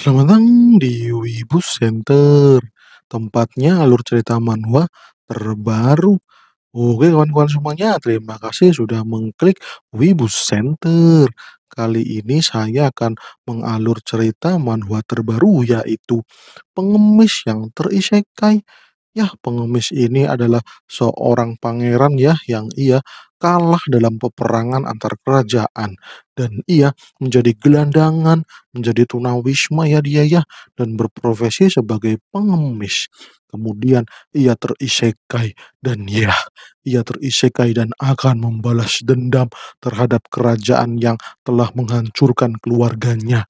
Selamat datang di Wibu Center, tempatnya alur cerita manhwa terbaru. Oke kawan-kawan semuanya, terima kasih sudah mengklik Wibu Center. Kali ini saya akan mengalur cerita manhwa terbaru yaitu Pengemis yang Terisekai Ya, pengemis ini adalah seorang pangeran ya yang ia kalah dalam peperangan antar kerajaan dan ia menjadi gelandangan, menjadi tunawisma ya dia ya dan berprofesi sebagai pengemis. Kemudian ia terisekai dan ya, ia terisekai dan akan membalas dendam terhadap kerajaan yang telah menghancurkan keluarganya.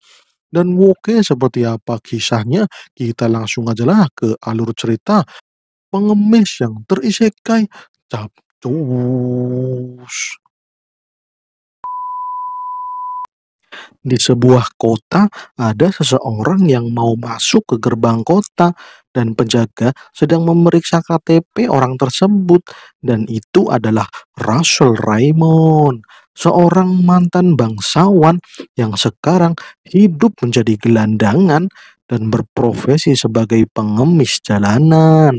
Dan Woke seperti apa kisahnya? Kita langsung aja lah ke alur cerita pengemis yang terisekai capcus. Di sebuah kota, ada seseorang yang mau masuk ke gerbang kota dan penjaga sedang memeriksa KTP orang tersebut dan itu adalah Russell Raymond, seorang mantan bangsawan yang sekarang hidup menjadi gelandangan dan berprofesi sebagai pengemis jalanan.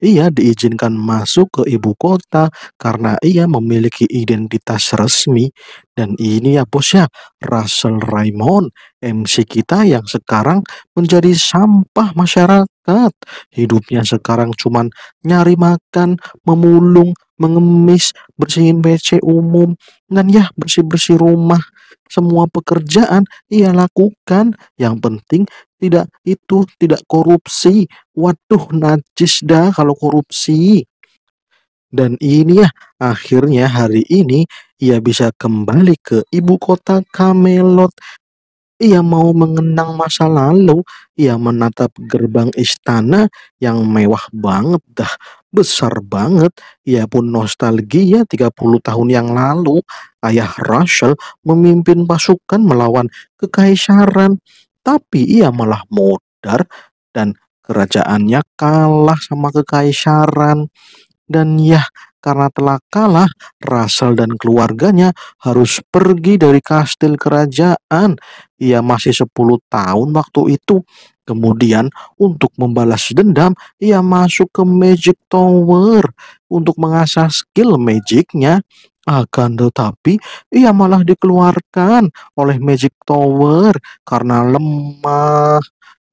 Ia diizinkan masuk ke ibu kota karena ia memiliki identitas resmi. Dan ini ya bos ya, Russell Raymond, MC kita yang sekarang menjadi sampah masyarakat. Hidupnya sekarang cuman nyari makan, memulung, mengemis, bersihin PC umum, dan ya bersih-bersih rumah. Semua pekerjaan ia lakukan, yang penting tidak itu, tidak korupsi. Waduh, najis dah kalau korupsi. Dan ini ya, akhirnya hari ini ia bisa kembali ke ibu kota Camelot. Ia mau mengenang masa lalu, ia menatap gerbang istana yang mewah banget dah, besar banget. Ia pun nostalgia 30 tahun yang lalu, ayah Russell memimpin pasukan melawan kekaisaran. Tetapi ia malah modar dan kerajaannya kalah sama kekaisaran. Dan ya, karena telah kalah, Russell dan keluarganya harus pergi dari kastil kerajaan. Ia masih 10 tahun waktu itu. Kemudian untuk membalas dendam, ia masuk ke Magic Tower untuk mengasah skill magicnya. Akan tetapi, ia malah dikeluarkan oleh Magic Tower karena lemah.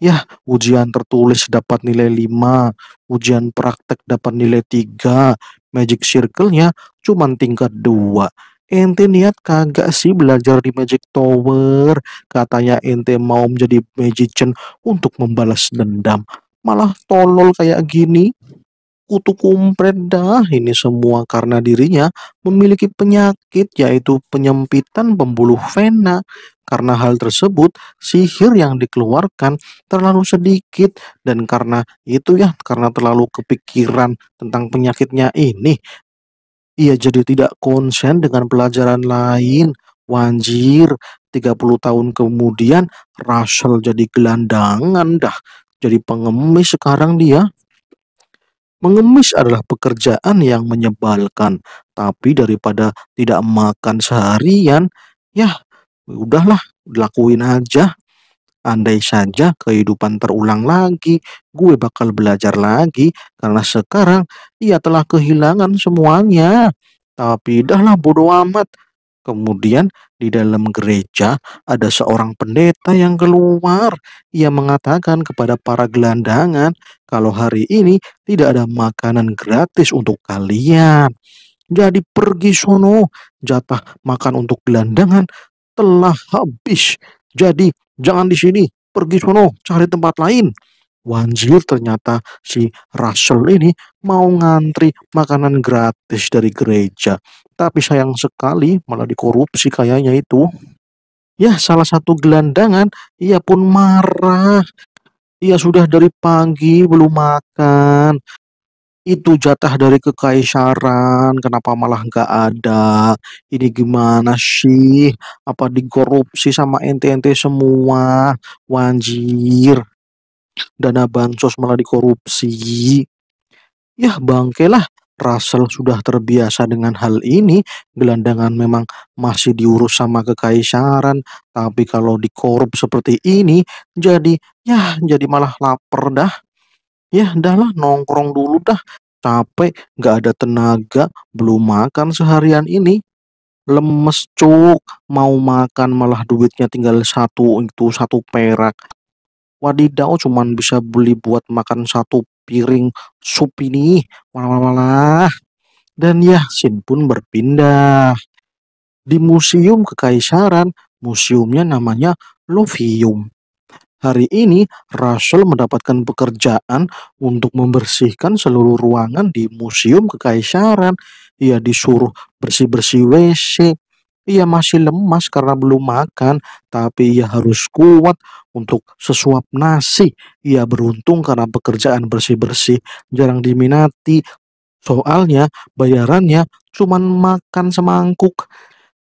Ya, ujian tertulis dapat nilai 5, ujian praktek dapat nilai 3, Magic Circle-nya cuma tingkat 2. Ente niat kagak sih belajar di Magic Tower? Katanya ente mau menjadi magician untuk membalas dendam. Malah tolol kayak gini kutu kumpret dah ini semua karena dirinya memiliki penyakit yaitu penyempitan pembuluh vena. Karena hal tersebut, sihir yang dikeluarkan terlalu sedikit dan karena itu ya, karena terlalu kepikiran tentang penyakitnya ini, ia jadi tidak konsen dengan pelajaran lain. Wanjir, 30 tahun kemudian Russell jadi gelandangan dah. Jadi pengemis sekarang dia. Mengemis adalah pekerjaan yang menyebalkan, tapi daripada tidak makan seharian, ya udahlah, lakuin aja. Andai saja kehidupan terulang lagi, gue bakal belajar lagi karena sekarang ia telah kehilangan semuanya. Tapi dahlah bodoh amat, Kemudian di dalam gereja ada seorang pendeta yang keluar. Ia mengatakan kepada para gelandangan kalau hari ini tidak ada makanan gratis untuk kalian. Jadi pergi sono, jatah makan untuk gelandangan telah habis. Jadi jangan di sini, pergi sono, cari tempat lain. Wanjir ternyata si Russell ini mau ngantri makanan gratis dari gereja. Tapi sayang sekali malah dikorupsi kayaknya itu. Ya salah satu gelandangan ia pun marah. Ia sudah dari pagi belum makan. Itu jatah dari kekaisaran, kenapa malah nggak ada? Ini gimana sih? Apa dikorupsi sama ente-ente semua? Wanjir dana bansos malah dikorupsi. Yah bangkelah, Russell sudah terbiasa dengan hal ini, gelandangan memang masih diurus sama kekaisaran, tapi kalau dikorup seperti ini, jadi ya jadi malah lapar dah. Ya dahlah nongkrong dulu dah, capek, nggak ada tenaga, belum makan seharian ini. Lemes cuk, mau makan malah duitnya tinggal satu itu satu perak. Wadidaw cuman bisa beli buat makan satu piring sup ini. Malah-malah. Dan ya Sin pun berpindah. Di Museum Kekaisaran, museumnya namanya Lovium. Hari ini Rasul mendapatkan pekerjaan untuk membersihkan seluruh ruangan di Museum Kekaisaran. Ia disuruh bersih-bersih WC, ia masih lemas karena belum makan, tapi ia harus kuat untuk sesuap nasi. Ia beruntung karena pekerjaan bersih-bersih jarang diminati. Soalnya bayarannya cuma makan semangkuk.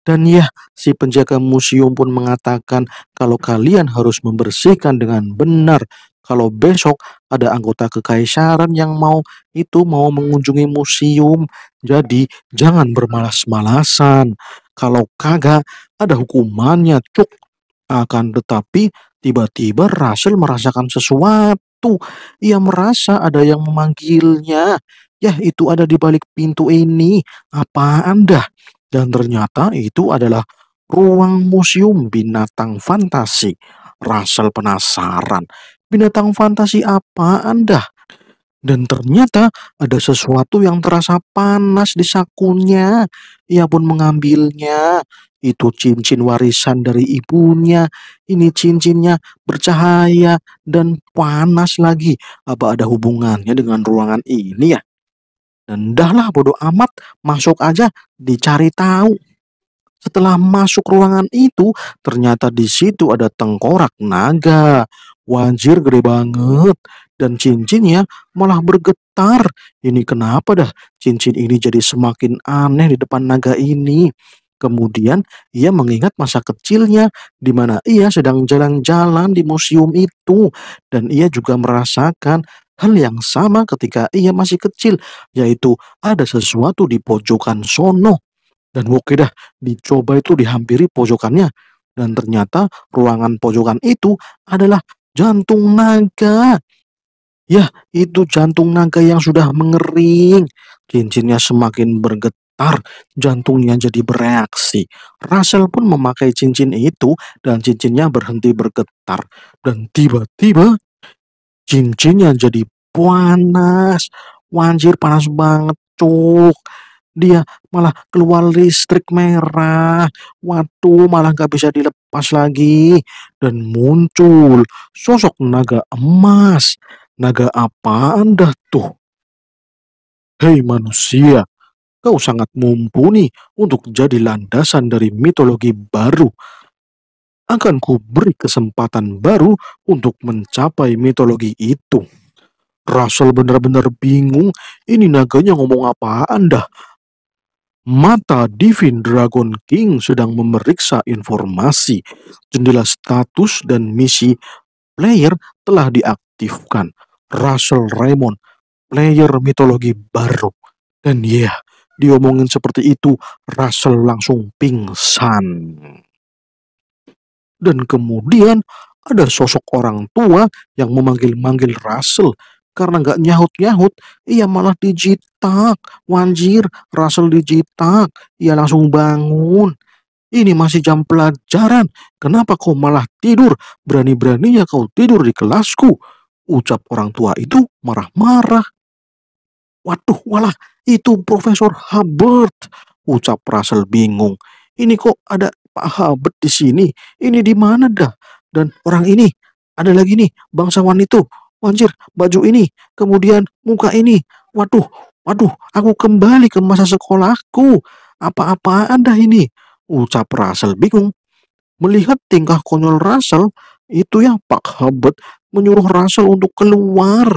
Dan ya, si penjaga museum pun mengatakan kalau kalian harus membersihkan dengan benar. Kalau besok ada anggota kekaisaran yang mau itu mau mengunjungi museum, jadi jangan bermalas-malasan. Kalau kagak ada hukumannya, cuk. Akan tetapi tiba-tiba Rasul merasakan sesuatu. Ia merasa ada yang memanggilnya. Ya, itu ada di balik pintu ini. Apa Anda? Dan ternyata itu adalah ruang museum binatang fantasi. Rasul penasaran. Binatang fantasi apa Anda? Dan ternyata ada sesuatu yang terasa panas di sakunya. Ia pun mengambilnya. Itu cincin warisan dari ibunya. Ini cincinnya bercahaya dan panas lagi. Apa ada hubungannya dengan ruangan ini ya? Dan dahlah bodoh amat, masuk aja dicari tahu. Setelah masuk ruangan itu, ternyata di situ ada tengkorak naga. Wajir gede banget dan cincinnya malah bergetar. Ini kenapa dah cincin ini jadi semakin aneh di depan naga ini. Kemudian ia mengingat masa kecilnya di mana ia sedang jalan-jalan di museum itu dan ia juga merasakan hal yang sama ketika ia masih kecil yaitu ada sesuatu di pojokan sono. Dan oke dah dicoba itu dihampiri pojokannya dan ternyata ruangan pojokan itu adalah jantung naga. Ya, itu jantung naga yang sudah mengering. Cincinnya semakin bergetar, jantungnya jadi bereaksi. Russell pun memakai cincin itu dan cincinnya berhenti bergetar. Dan tiba-tiba cincinnya jadi panas. Wanjir panas banget, cuk dia malah keluar listrik merah. Waduh, malah gak bisa dilepas lagi. Dan muncul sosok naga emas Naga apa anda tuh? Hei manusia, kau sangat mumpuni untuk jadi landasan dari mitologi baru. Akan ku beri kesempatan baru untuk mencapai mitologi itu. Rasul benar-benar bingung, ini naganya ngomong apa anda? Mata Divin Dragon King sedang memeriksa informasi. Jendela status dan misi player telah diaktifkan. Russell Raymond, player mitologi baru. Dan ya, yeah, diomongin seperti itu, Russell langsung pingsan. Dan kemudian ada sosok orang tua yang memanggil-manggil Russell karena nggak nyahut-nyahut, ia malah dijitak. Wanjir, Russell dijitak. Ia langsung bangun. Ini masih jam pelajaran. Kenapa kau malah tidur? Berani-beraninya kau tidur di kelasku. Ucap orang tua itu marah-marah. Waduh, walah, itu Profesor Hubbard. Ucap Russell bingung. Ini kok ada Pak Hubbard di sini? Ini di mana dah? Dan orang ini, ada lagi nih, bangsawan itu. Wanjir, baju ini, kemudian muka ini. Waduh, waduh, aku kembali ke masa sekolahku. Apa-apa anda ini? Ucap Russell bingung. Melihat tingkah konyol Russell, itu ya Pak Hubbard menyuruh Rasul untuk keluar.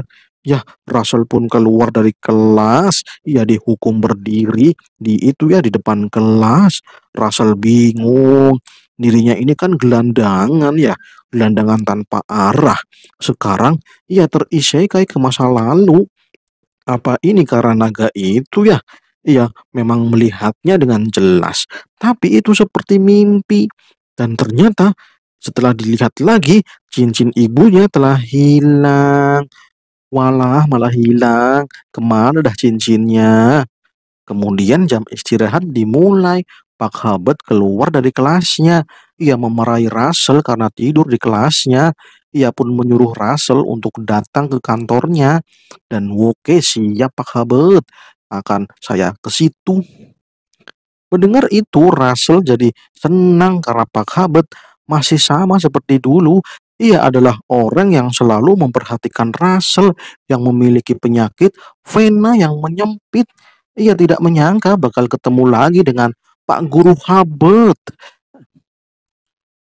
Ya, Rasul pun keluar dari kelas. Ia dihukum berdiri di itu ya di depan kelas. Rasul bingung. Dirinya ini kan gelandangan ya, gelandangan tanpa arah. Sekarang ia terisi kayak ke masa lalu. Apa ini karena naga itu ya? Ia memang melihatnya dengan jelas, tapi itu seperti mimpi. Dan ternyata setelah dilihat lagi, cincin ibunya telah hilang. Walah, malah hilang. Kemana dah cincinnya? Kemudian jam istirahat dimulai. Pak Habet keluar dari kelasnya. Ia memarahi Russell karena tidur di kelasnya. Ia pun menyuruh Russell untuk datang ke kantornya. Dan oke siap Pak Habet. Akan saya ke situ. Mendengar itu, Russell jadi senang karena Pak Habet masih sama seperti dulu. Ia adalah orang yang selalu memperhatikan Russell yang memiliki penyakit vena yang menyempit. Ia tidak menyangka bakal ketemu lagi dengan Pak Guru Habert.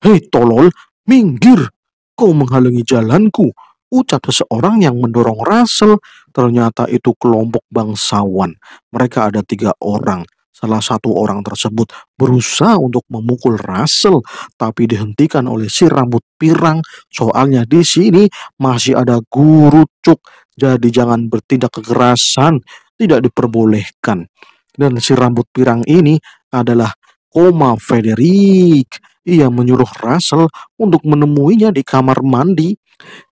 Hei tolol, minggir! Kau menghalangi jalanku, ucap seseorang yang mendorong Russell. Ternyata itu kelompok bangsawan. Mereka ada tiga orang. Salah satu orang tersebut berusaha untuk memukul Russell, tapi dihentikan oleh si rambut pirang. Soalnya di sini masih ada guru cuk, jadi jangan bertindak kekerasan, tidak diperbolehkan. Dan si rambut pirang ini adalah Koma Frederick. Ia menyuruh Russell untuk menemuinya di kamar mandi.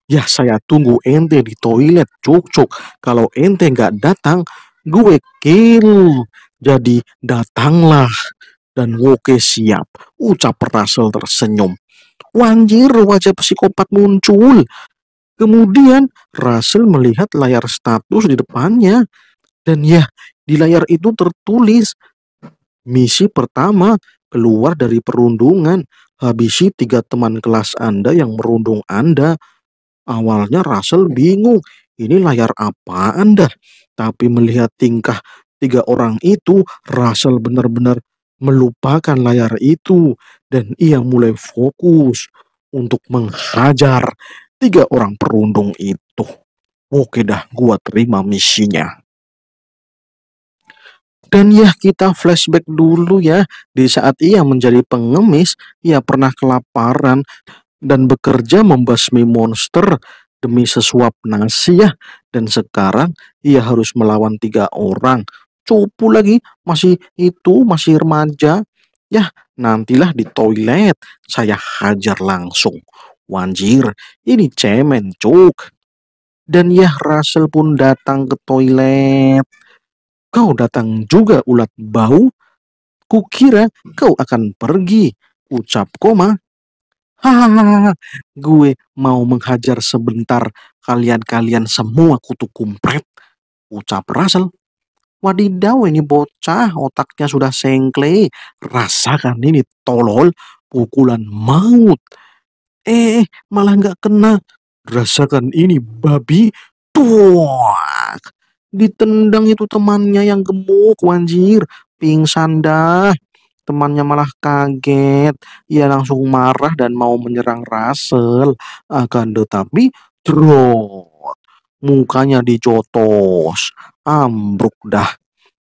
Ya saya tunggu ente di toilet, cuk-cuk. Kalau ente nggak datang, gue kill. Jadi datanglah dan Woke siap, ucap Russell tersenyum. Wanjir, wajah psikopat muncul. Kemudian Russell melihat layar status di depannya. Dan ya, di layar itu tertulis, misi pertama, keluar dari perundungan, habisi tiga teman kelas Anda yang merundung Anda. Awalnya Russell bingung, ini layar apa Anda? Tapi melihat tingkah tiga orang itu, Russell benar-benar melupakan layar itu dan ia mulai fokus untuk menghajar tiga orang perundung itu. Oke dah, gua terima misinya. Dan ya kita flashback dulu ya, di saat ia menjadi pengemis, ia pernah kelaparan dan bekerja membasmi monster demi sesuap nasi ya. Dan sekarang ia harus melawan tiga orang cupu lagi, masih itu, masih remaja. Ya, nantilah di toilet saya hajar langsung. Wanjir, ini cemen cuk. Dan ya Russell pun datang ke toilet. Kau datang juga ulat bau? Kukira kau akan pergi, ucap koma. Hahaha, gue mau menghajar sebentar kalian-kalian semua kutu kumpret, ucap Russell. Wadidaw ini bocah, otaknya sudah sengkle. Rasakan ini tolol, pukulan maut. Eh, eh, malah nggak kena. Rasakan ini babi, tuak. Ditendang itu temannya yang gemuk, wanjir. Pingsan dah. Temannya malah kaget. Ia langsung marah dan mau menyerang Russell. Akan tetapi, drop, Mukanya dicotos ambruk dah.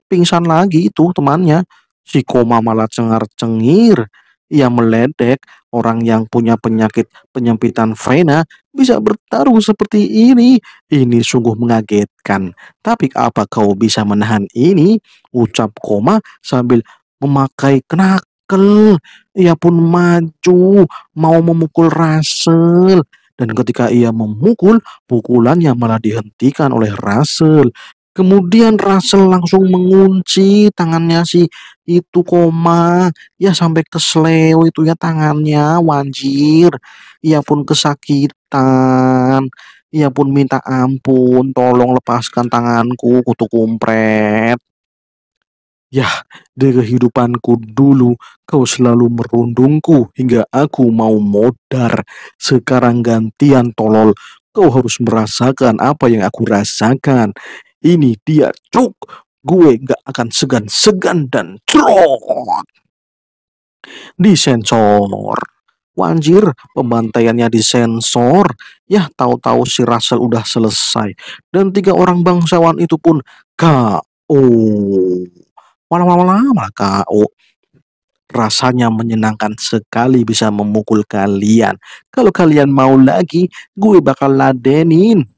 Pingsan lagi itu temannya. Si koma malah cengar-cengir. Ia meledek orang yang punya penyakit penyempitan vena bisa bertarung seperti ini. Ini sungguh mengagetkan. Tapi apa kau bisa menahan ini? Ucap koma sambil memakai knakel. Ia pun maju mau memukul Russell dan ketika ia memukul, pukulannya malah dihentikan oleh Russell. Kemudian Russell langsung mengunci tangannya si itu koma ya sampai ke kesleo itu ya tangannya wanjir ia pun kesakitan ia pun minta ampun tolong lepaskan tanganku kutu kumpret Ya, dari kehidupanku dulu, kau selalu merundungku hingga aku mau modar. Sekarang gantian tolol, kau harus merasakan apa yang aku rasakan. Ini dia cuk. Gue gak akan segan-segan dan cerot Disensor. Wanjir, pembantaiannya disensor. Ya, tahu-tahu si Russell udah selesai. Dan tiga orang bangsawan itu pun KO. Malah malah malah KO. Rasanya menyenangkan sekali bisa memukul kalian. Kalau kalian mau lagi, gue bakal ladenin.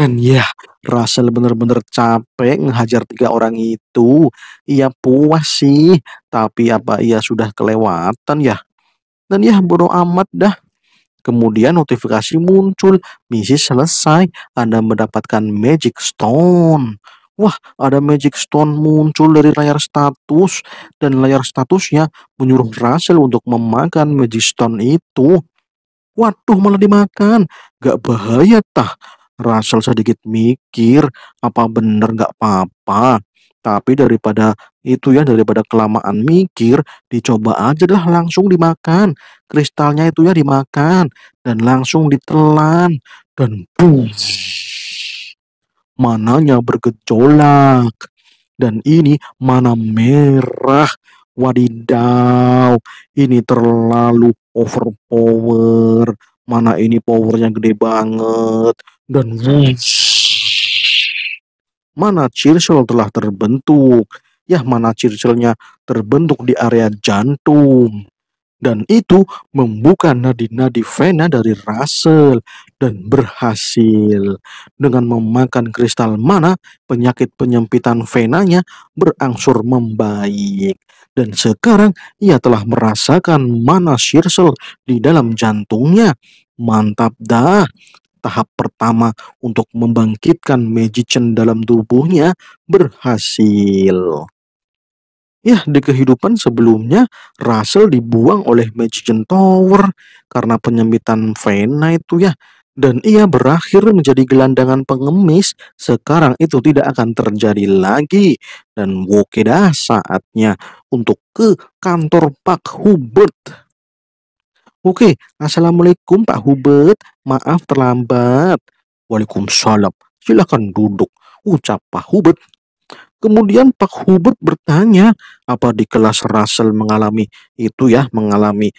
Dan ya, Russell bener-bener capek ngehajar tiga orang itu. Ia puas sih, tapi apa ia sudah kelewatan ya? Dan ya bodo amat dah. Kemudian notifikasi muncul, misi selesai, Anda mendapatkan Magic Stone. Wah, ada Magic Stone muncul dari layar status dan layar statusnya menyuruh Russell untuk memakan Magic Stone itu. Waduh, malah dimakan. Gak bahaya tah. Russell sedikit mikir, apa bener nggak apa-apa. Tapi daripada itu ya, daripada kelamaan mikir, dicoba aja lah langsung dimakan. Kristalnya itu ya dimakan, dan langsung ditelan. Dan boom, mananya bergejolak. Dan ini mana merah. Wadidaw, ini terlalu overpower mana ini powernya gede banget dan wush mana Churchill telah terbentuk ya mana Churchillnya terbentuk di area jantung dan itu membuka nadi-nadi vena dari Russell dan berhasil dengan memakan kristal mana penyakit penyempitan venanya berangsur membaik dan sekarang ia telah merasakan mana Shirsel di dalam jantungnya. Mantap dah. Tahap pertama untuk membangkitkan Magician dalam tubuhnya berhasil. Ya, di kehidupan sebelumnya, Russell dibuang oleh Magician Tower karena penyempitan Vena itu ya dan ia berakhir menjadi gelandangan pengemis, sekarang itu tidak akan terjadi lagi. Dan wokeda saatnya untuk ke kantor Pak Hubert. Oke, Assalamualaikum Pak Hubert, maaf terlambat. Waalaikumsalam, silakan duduk, ucap Pak Hubert. Kemudian Pak Hubert bertanya, apa di kelas Russell mengalami itu ya, mengalami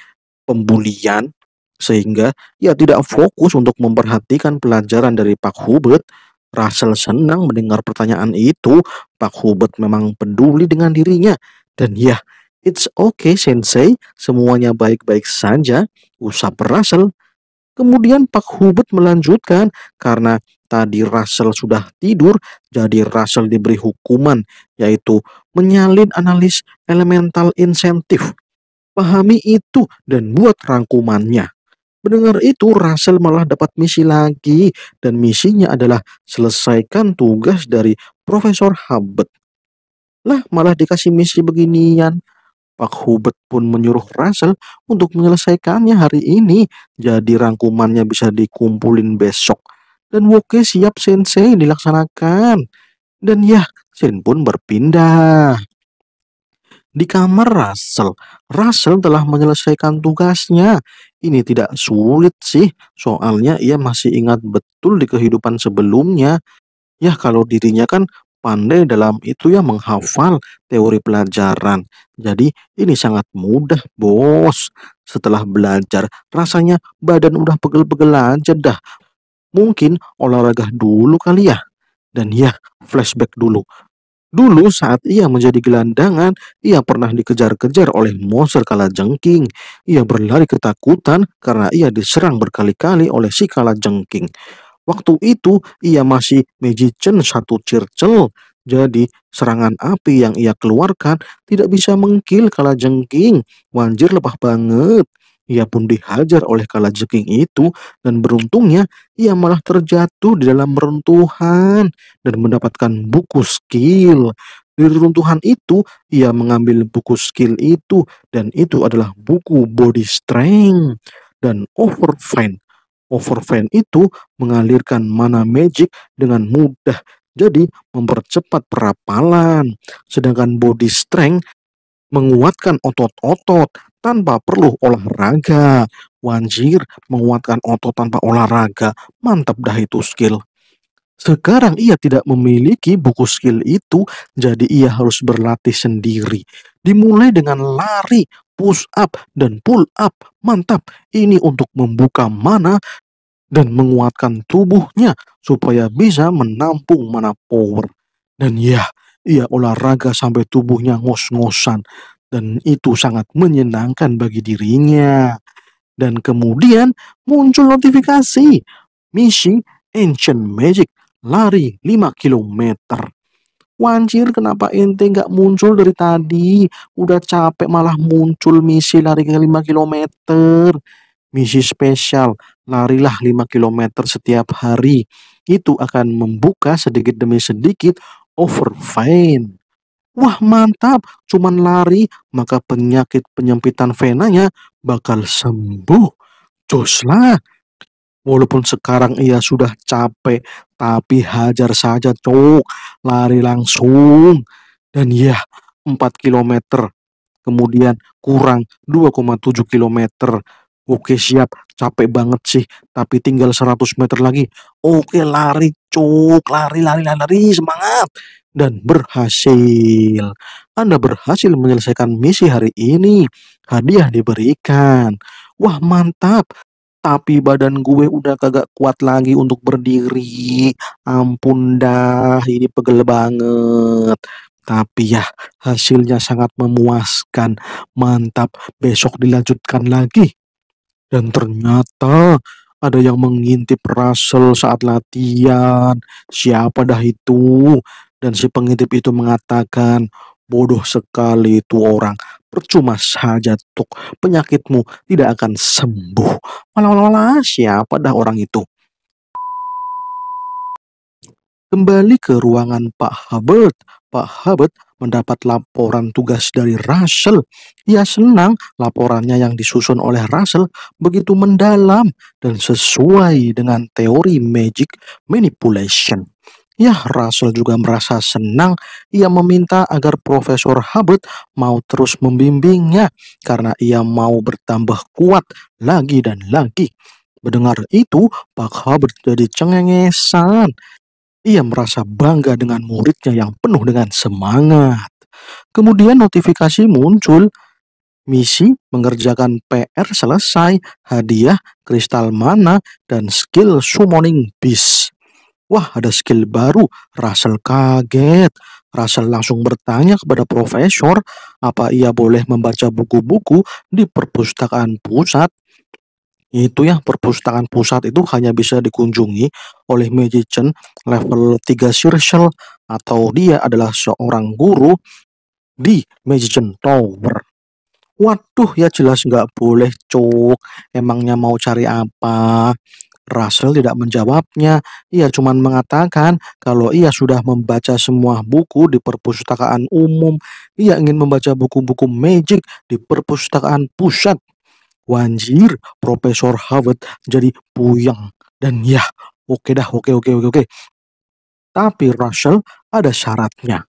pembulian? sehingga ia ya, tidak fokus untuk memperhatikan pelajaran dari Pak Hubert. Russell senang mendengar pertanyaan itu. Pak Hubert memang peduli dengan dirinya. Dan ya, it's okay sensei, semuanya baik-baik saja, usap Russell. Kemudian Pak Hubert melanjutkan karena tadi Russell sudah tidur, jadi Russell diberi hukuman, yaitu menyalin analis elemental insentif. Pahami itu dan buat rangkumannya. Mendengar itu, Russell malah dapat misi lagi dan misinya adalah selesaikan tugas dari Profesor Hubbard. Lah, malah dikasih misi beginian. Pak Hubert pun menyuruh Russell untuk menyelesaikannya hari ini, jadi rangkumannya bisa dikumpulin besok. Dan Woke siap sensei dilaksanakan. Dan ya, Shin pun berpindah. Di kamar Russell, Russell telah menyelesaikan tugasnya. Ini tidak sulit sih, soalnya ia masih ingat betul di kehidupan sebelumnya. Ya kalau dirinya kan pandai dalam itu ya menghafal teori pelajaran. Jadi ini sangat mudah, Bos. Setelah belajar, rasanya badan udah pegel-pegel aja dah. Mungkin olahraga dulu kali ya. Dan ya, flashback dulu. Dulu saat ia menjadi gelandangan, ia pernah dikejar-kejar oleh monster kala jengking. Ia berlari ketakutan karena ia diserang berkali-kali oleh si kala jengking. Waktu itu ia masih magician satu circle. Jadi serangan api yang ia keluarkan tidak bisa mengkil kala jengking. Wanjir lebah banget. Ia pun dihajar oleh kalajengking itu dan beruntungnya ia malah terjatuh di dalam reruntuhan dan mendapatkan buku skill. di reruntuhan itu, ia mengambil buku skill itu dan itu adalah buku body strength dan overfine. Overfine itu mengalirkan mana magic dengan mudah jadi mempercepat perapalan. Sedangkan body strength menguatkan otot-otot tanpa perlu olahraga. Wanjir, menguatkan otot tanpa olahraga. Mantap dah itu skill. Sekarang ia tidak memiliki buku skill itu, jadi ia harus berlatih sendiri. Dimulai dengan lari, push up, dan pull up. Mantap, ini untuk membuka mana dan menguatkan tubuhnya supaya bisa menampung mana power. Dan ya, ia olahraga sampai tubuhnya ngos-ngosan dan itu sangat menyenangkan bagi dirinya. Dan kemudian muncul notifikasi, misi Ancient Magic, lari 5 km. Wanjir kenapa ente nggak muncul dari tadi? Udah capek malah muncul misi lari ke 5 km. Misi spesial, larilah 5 km setiap hari. Itu akan membuka sedikit demi sedikit over vein. Wah mantap, cuman lari maka penyakit penyempitan venanya bakal sembuh. Joslah. Walaupun sekarang ia sudah capek, tapi hajar saja cok, lari langsung. Dan ya, 4 km. Kemudian kurang 2,7 km. Oke siap, capek banget sih tapi tinggal 100 meter lagi oke lari cuk lari lari lari, lari semangat dan berhasil Anda berhasil menyelesaikan misi hari ini hadiah diberikan wah mantap tapi badan gue udah kagak kuat lagi untuk berdiri ampun dah ini pegel banget tapi ya hasilnya sangat memuaskan mantap besok dilanjutkan lagi dan ternyata ada yang mengintip Russell saat latihan. Siapa dah itu? Dan si pengintip itu mengatakan, bodoh sekali itu orang. Percuma saja tuk, penyakitmu tidak akan sembuh. Malah-malah siapa dah orang itu? Kembali ke ruangan Pak Hubbard. Pak Hubbard mendapat laporan tugas dari Russell. Ia senang laporannya yang disusun oleh Russell begitu mendalam dan sesuai dengan teori magic manipulation. Ya, Russell juga merasa senang ia meminta agar Profesor Hubbard mau terus membimbingnya karena ia mau bertambah kuat lagi dan lagi. Mendengar itu, Pak Hubbard jadi cengengesan. Ia merasa bangga dengan muridnya yang penuh dengan semangat. Kemudian notifikasi muncul, misi mengerjakan PR selesai, hadiah kristal mana, dan skill summoning beast. Wah, ada skill baru. Russell kaget. Russell langsung bertanya kepada profesor apa ia boleh membaca buku-buku di perpustakaan pusat itu ya, perpustakaan pusat itu hanya bisa dikunjungi oleh magician level 3 circle atau dia adalah seorang guru di magician Tower. Waduh ya jelas nggak boleh cuk, emangnya mau cari apa? Russell tidak menjawabnya. Ia cuma mengatakan kalau ia sudah membaca semua buku di perpustakaan umum. Ia ingin membaca buku-buku magic di perpustakaan pusat. Wanjir, Profesor Harvard jadi puyeng. Dan ya, oke dah, oke oke oke oke. Tapi Russell ada syaratnya.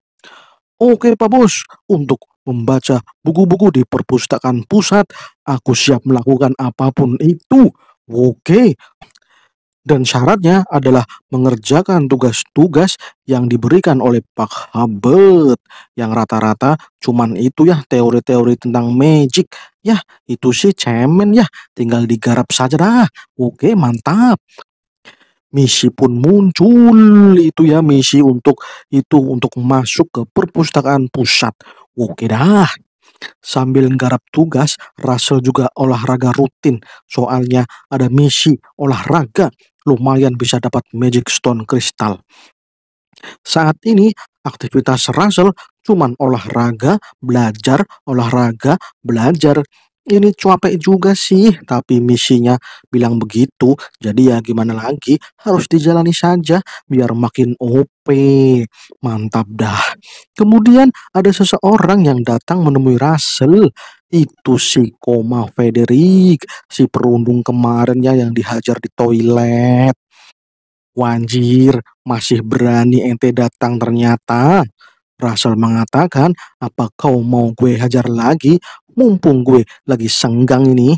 Oke Pak Bos, untuk membaca buku-buku di perpustakaan pusat, aku siap melakukan apapun itu. Oke, dan syaratnya adalah mengerjakan tugas-tugas yang diberikan oleh Pak Habet yang rata-rata cuman itu ya teori-teori tentang magic ya itu sih cemen ya tinggal digarap saja dah oke mantap misi pun muncul itu ya misi untuk itu untuk masuk ke perpustakaan pusat oke dah Sambil garap tugas, Russell juga olahraga rutin. Soalnya ada misi olahraga lumayan bisa dapat magic stone kristal. Saat ini aktivitas Russell cuman olahraga, belajar, olahraga, belajar. Ini cuapek juga sih, tapi misinya bilang begitu. Jadi ya gimana lagi, harus dijalani saja biar makin OP. Mantap dah. Kemudian ada seseorang yang datang menemui Russell. Itu si Koma Federik, si perundung kemarin ya yang dihajar di toilet. Wanjir, masih berani ente datang ternyata. Russell mengatakan, apa kau mau gue hajar lagi, mumpung gue lagi senggang ini?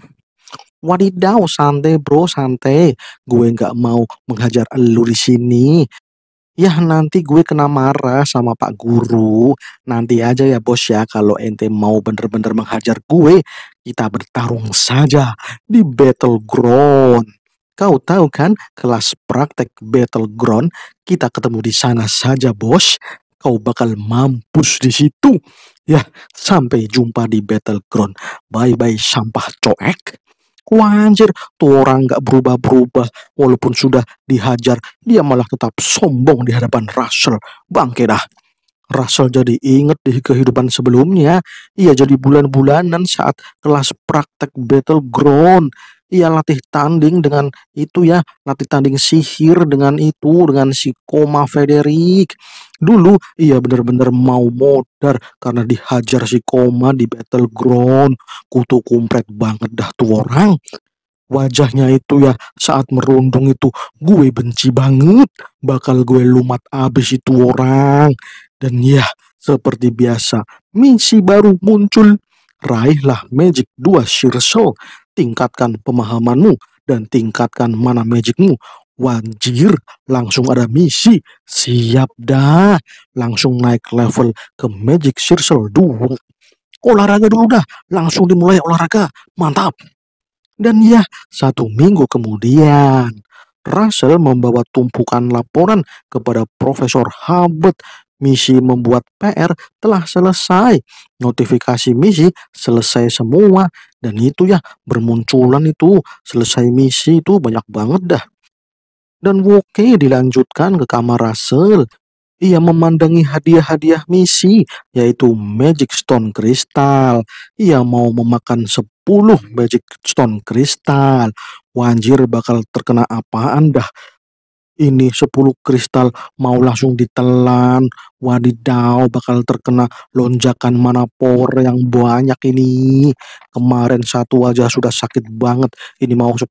Wadidaw, santai bro, santai. Gue nggak mau menghajar elu di sini. Ya nanti gue kena marah sama pak guru. Nanti aja ya bos ya kalau ente mau bener-bener menghajar gue, kita bertarung saja di battleground. Kau tahu kan kelas praktek battleground kita ketemu di sana saja bos. Kau bakal mampus di situ. Ya, sampai jumpa di battleground. Bye-bye sampah coek. Wah anjir, tuh orang gak berubah-berubah. Walaupun sudah dihajar, dia malah tetap sombong di hadapan Russell. Bangke dah. Russell jadi inget di kehidupan sebelumnya. Ia jadi bulan-bulanan saat kelas praktek battleground. Iya latih tanding dengan itu ya, latih tanding sihir dengan itu, dengan si Koma Frederick. Dulu iya benar-benar mau modar karena dihajar si Koma di battleground. Kutu kumpret banget dah tuh orang. Wajahnya itu ya saat merundung itu gue benci banget. Bakal gue lumat abis itu orang. Dan ya seperti biasa misi baru muncul raihlah Magic 2 shirsol tingkatkan pemahamanmu dan tingkatkan mana magicmu. Wajir, langsung ada misi. Siap dah, langsung naik level ke Magic Circle 2. Olahraga dulu dah, langsung dimulai olahraga. Mantap. Dan ya, satu minggu kemudian, Russell membawa tumpukan laporan kepada Profesor Hubbard misi membuat PR telah selesai. Notifikasi misi selesai semua dan itu ya bermunculan itu selesai misi itu banyak banget dah. Dan Woke dilanjutkan ke kamar Russell. Ia memandangi hadiah-hadiah misi, yaitu Magic Stone Crystal. Ia mau memakan 10 Magic Stone Crystal. Wanjir bakal terkena apaan dah? ini 10 kristal mau langsung ditelan wadidaw bakal terkena lonjakan manapor yang banyak ini kemarin satu aja sudah sakit banget ini mau 10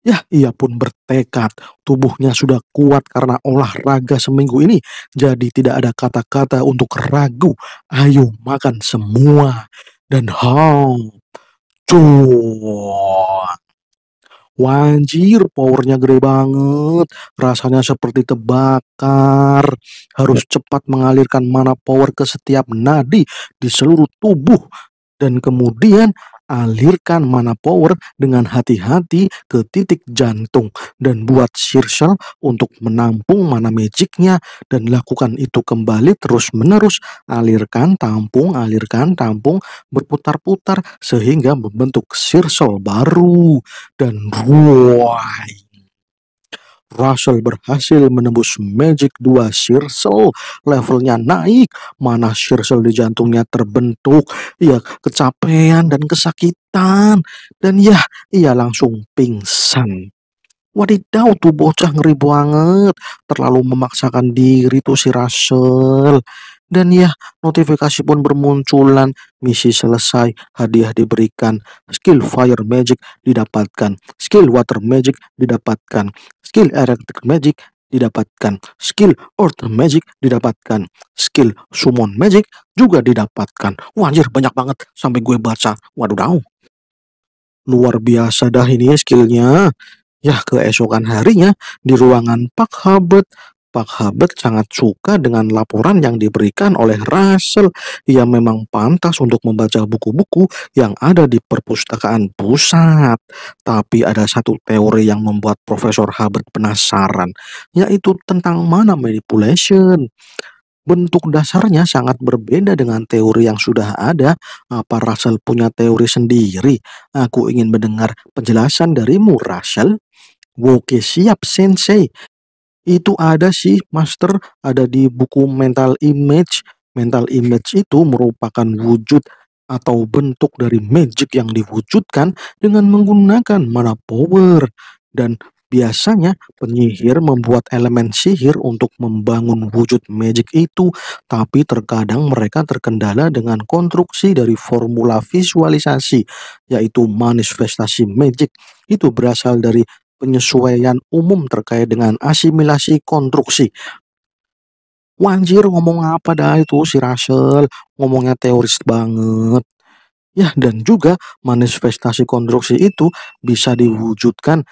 Ya, ia pun bertekad. Tubuhnya sudah kuat karena olahraga seminggu ini. Jadi tidak ada kata-kata untuk ragu. Ayo makan semua. Dan hong Cuan. Wanjir, powernya gede banget. Rasanya seperti terbakar. Harus cepat mengalirkan mana power ke setiap nadi di seluruh tubuh. Dan kemudian alirkan mana power dengan hati-hati ke titik jantung dan buat Sirshal untuk menampung mana magicnya dan lakukan itu kembali terus-menerus alirkan tampung alirkan tampung berputar-putar sehingga membentuk Sirshal baru dan ruai Russell berhasil menembus Magic 2 Shirsel levelnya naik mana Shirsel di jantungnya terbentuk ya kecapean dan kesakitan dan ya ia langsung pingsan Wadidaw tuh bocah ngeri banget Terlalu memaksakan diri tuh si Russell dan ya, notifikasi pun bermunculan, misi selesai, hadiah diberikan, skill fire magic didapatkan, skill water magic didapatkan, skill electric magic didapatkan, skill earth magic didapatkan, skill summon magic juga didapatkan. wajir banyak banget sampai gue baca. Waduh dau. Luar biasa dah ini skillnya. Ya keesokan harinya di ruangan Pak Habet Pak Habet sangat suka dengan laporan yang diberikan oleh Russell yang memang pantas untuk membaca buku-buku yang ada di perpustakaan pusat. Tapi ada satu teori yang membuat Profesor Habet penasaran, yaitu tentang mana manipulation. Bentuk dasarnya sangat berbeda dengan teori yang sudah ada. Apa Russell punya teori sendiri? Aku ingin mendengar penjelasan darimu, Russell. Woke siap sensei, itu ada sih master ada di buku mental image mental image itu merupakan wujud atau bentuk dari magic yang diwujudkan dengan menggunakan mana power dan Biasanya penyihir membuat elemen sihir untuk membangun wujud magic itu, tapi terkadang mereka terkendala dengan konstruksi dari formula visualisasi, yaitu manifestasi magic. Itu berasal dari penyesuaian umum terkait dengan asimilasi konstruksi. Wanjir ngomong apa dah itu si Russell, ngomongnya teoris banget. Ya dan juga manifestasi konstruksi itu bisa diwujudkan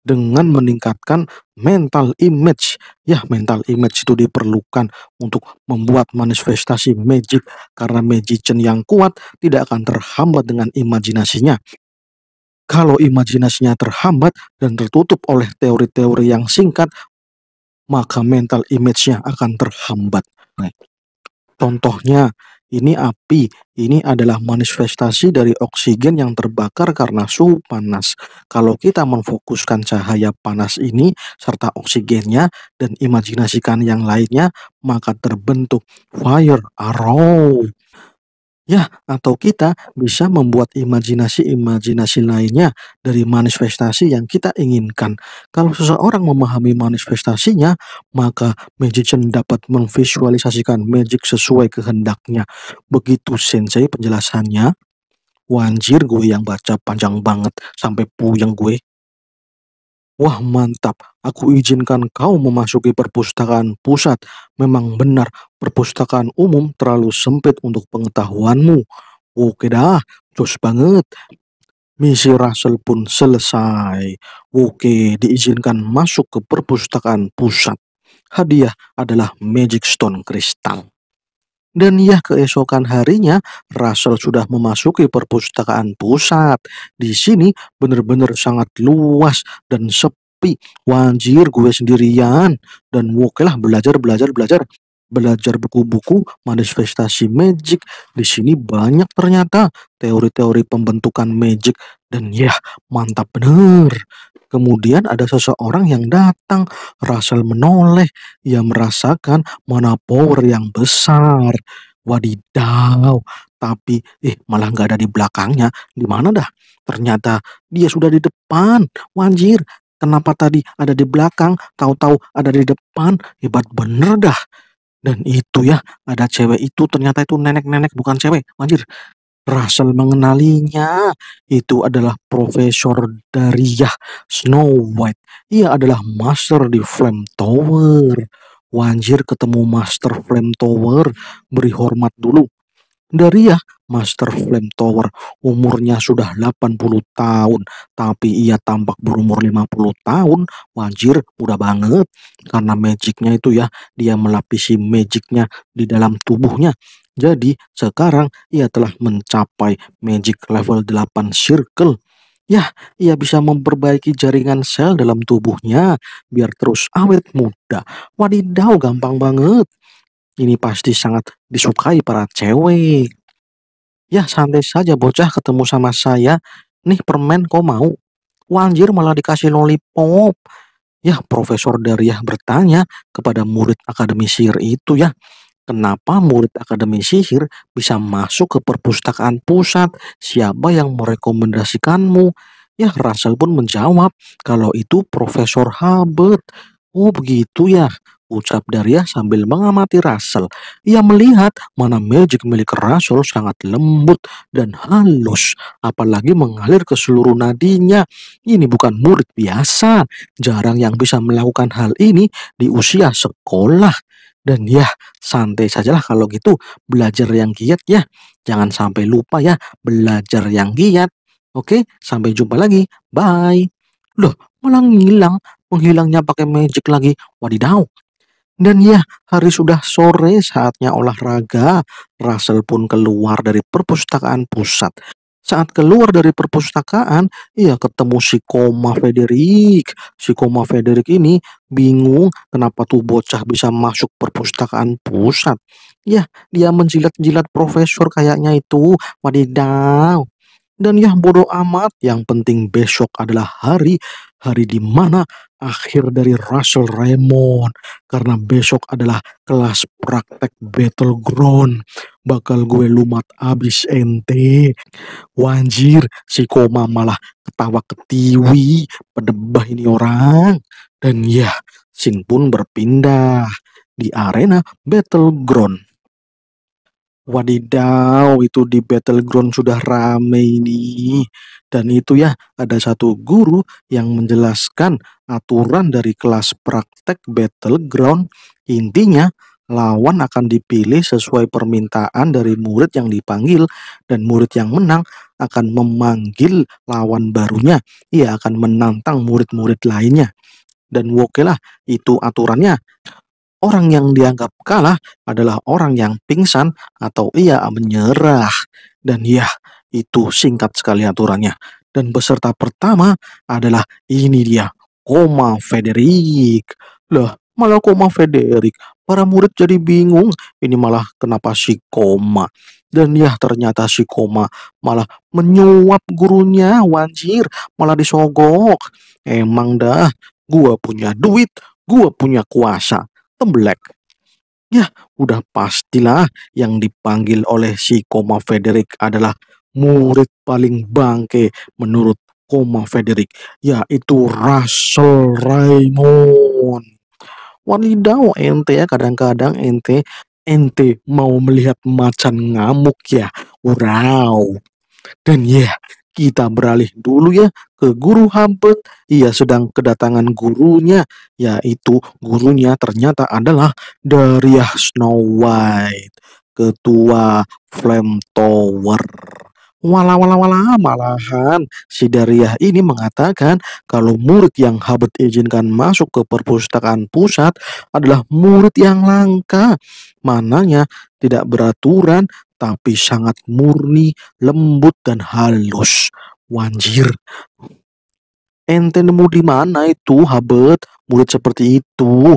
dengan meningkatkan mental image. Ya, mental image itu diperlukan untuk membuat manifestasi magic karena magician yang kuat tidak akan terhambat dengan imajinasinya. Kalau imajinasinya terhambat dan tertutup oleh teori-teori yang singkat, maka mental image-nya akan terhambat. contohnya, ini api, ini adalah manifestasi dari oksigen yang terbakar karena suhu panas. Kalau kita memfokuskan cahaya panas ini serta oksigennya dan imajinasikan yang lainnya, maka terbentuk fire arrow Ya, atau kita bisa membuat imajinasi-imajinasi lainnya dari manifestasi yang kita inginkan. Kalau seseorang memahami manifestasinya, maka magician dapat memvisualisasikan magic sesuai kehendaknya. Begitu sensei penjelasannya. Wanjir gue yang baca panjang banget sampai puyeng gue. Wah mantap, aku izinkan kau memasuki perpustakaan pusat. Memang benar, perpustakaan umum terlalu sempit untuk pengetahuanmu. Oke dah, jos banget. Misi Russell pun selesai. Oke, diizinkan masuk ke perpustakaan pusat. Hadiah adalah Magic Stone Kristal. Dan ya keesokan harinya, Russell sudah memasuki perpustakaan pusat. Di sini benar-benar sangat luas dan sepi. Wanjir gue sendirian. Dan oke lah belajar, belajar, belajar. Belajar buku-buku, manifestasi magic. Di sini banyak ternyata teori-teori pembentukan magic dan ya, mantap bener. Kemudian ada seseorang yang datang, Russell menoleh, ia merasakan mana power yang besar. Wadidaw, tapi eh malah nggak ada di belakangnya. Di mana dah? Ternyata dia sudah di depan. Wanjir, kenapa tadi ada di belakang, tahu-tahu ada di depan? Hebat bener dah. Dan itu ya, ada cewek itu ternyata itu nenek-nenek bukan cewek. Wanjir. Russell mengenalinya. Itu adalah Profesor Dariyah Snow White. Ia adalah master di Flame Tower. Wanjir ketemu Master Flame Tower, beri hormat dulu. Dariyah, Master Flame Tower, umurnya sudah 80 tahun, tapi ia tampak berumur 50 tahun, wanjir mudah banget. Karena magicnya itu ya, dia melapisi magicnya di dalam tubuhnya. Jadi sekarang ia telah mencapai magic level 8 circle. Yah, ia bisa memperbaiki jaringan sel dalam tubuhnya biar terus awet muda. Wadidaw, gampang banget. Ini pasti sangat disukai para cewek. Yah, santai saja bocah ketemu sama saya. Nih permen kau mau? Wanjir malah dikasih lollipop. Yah, Profesor Daryah bertanya kepada murid akademi sihir itu ya. Kenapa murid Akademi Sihir bisa masuk ke perpustakaan pusat? Siapa yang merekomendasikanmu? Ya, Russell pun menjawab, kalau itu Profesor Hubbard. Oh begitu ya, ucap Daria sambil mengamati Russell. Ia melihat mana magic milik Russell sangat lembut dan halus, apalagi mengalir ke seluruh nadinya. Ini bukan murid biasa, jarang yang bisa melakukan hal ini di usia sekolah. Dan ya, santai sajalah kalau gitu, belajar yang giat ya. Jangan sampai lupa ya, belajar yang giat. Oke, sampai jumpa lagi. Bye. Loh, malah ngilang. Menghilangnya pakai magic lagi. Wadidaw. Dan ya, hari sudah sore saatnya olahraga. Russell pun keluar dari perpustakaan pusat saat keluar dari perpustakaan, ia ketemu si Koma Federik. Si Koma Federik ini bingung kenapa tuh bocah bisa masuk perpustakaan pusat. Ya, dia menjilat-jilat profesor kayaknya itu. Wadidaw. Dan ya bodoh amat, yang penting besok adalah hari, hari di mana akhir dari Russell Raymond karena besok adalah kelas praktek battleground bakal gue lumat abis ente wanjir si koma malah ketawa ketiwi pedebah ini orang dan ya Sin pun berpindah di arena battleground Wadidaw, itu di battleground sudah rame ini. Dan itu ya, ada satu guru yang menjelaskan aturan dari kelas praktek battleground. Intinya, lawan akan dipilih sesuai permintaan dari murid yang dipanggil dan murid yang menang akan memanggil lawan barunya. Ia akan menantang murid-murid lainnya. Dan oke lah, itu aturannya. Orang yang dianggap kalah adalah orang yang pingsan atau ia menyerah. Dan ya, itu singkat sekali aturannya. Dan peserta pertama adalah ini dia, Koma Federik. Loh, malah Koma Federik. Para murid jadi bingung, ini malah kenapa si Koma. Dan ya ternyata si Koma malah menyuap gurunya, wanjir, malah disogok. Emang dah, gua punya duit, gua punya kuasa. Black. Ya, udah pastilah yang dipanggil oleh si Koma Frederick adalah murid paling bangke menurut Koma Frederick, yaitu Russell Raymond. Wadidaw oh, ente ya, kadang-kadang ente ente mau melihat macan ngamuk ya. Wow. Dan ya, yeah, kita beralih dulu ya ke guru Hampet. Ia sedang kedatangan gurunya, yaitu gurunya ternyata adalah Dariah Snow White, ketua Flame Tower. Walau, walah, walah, malahan si Dariah ini mengatakan kalau murid yang Habet izinkan masuk ke perpustakaan pusat adalah murid yang langka. Mananya tidak beraturan tapi sangat murni, lembut, dan halus. Wanjir. Ente nemu di mana itu, Habet? Murid seperti itu.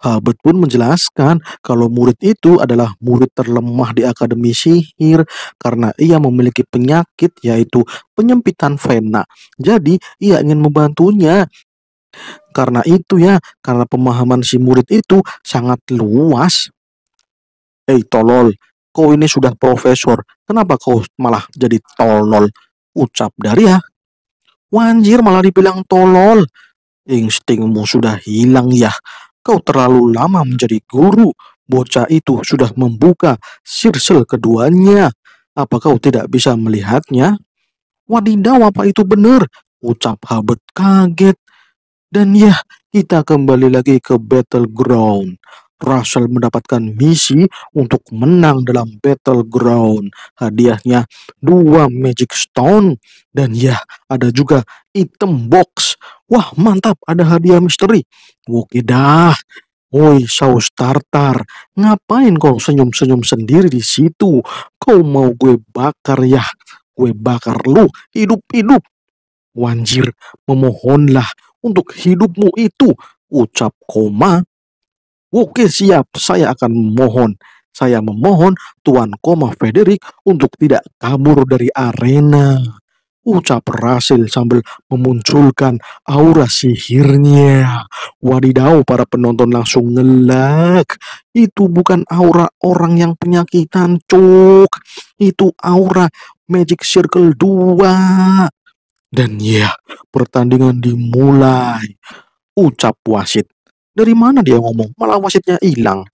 Habet pun menjelaskan kalau murid itu adalah murid terlemah di akademi sihir karena ia memiliki penyakit yaitu penyempitan vena. Jadi ia ingin membantunya. Karena itu ya, karena pemahaman si murid itu sangat luas. Eh hey, tolol, kau ini sudah profesor, kenapa kau malah jadi tolol? Ucap Daria. Wanjir malah dibilang tolol. Instingmu sudah hilang ya. Kau terlalu lama menjadi guru. Bocah itu sudah membuka sirsel keduanya. Apa kau tidak bisa melihatnya? Wadidaw apa itu benar? Ucap Habet kaget. Dan ya, kita kembali lagi ke battleground. Russell mendapatkan misi untuk menang dalam Battleground. Hadiahnya dua Magic Stone dan ya ada juga item box. Wah mantap ada hadiah misteri. Oke dah. Woi saus tartar, ngapain kau senyum-senyum sendiri di situ? Kau mau gue bakar ya? Gue bakar lu hidup-hidup. Wanjir, memohonlah untuk hidupmu itu, ucap koma Oke siap, saya akan memohon. Saya memohon Tuan Koma Frederick untuk tidak kabur dari arena. Ucap Rasil sambil memunculkan aura sihirnya. Wadidaw para penonton langsung ngelak. Itu bukan aura orang yang penyakitan, cuk. Itu aura Magic Circle 2. Dan ya, pertandingan dimulai. Ucap wasit dari mana dia ngomong? Malah wasitnya hilang.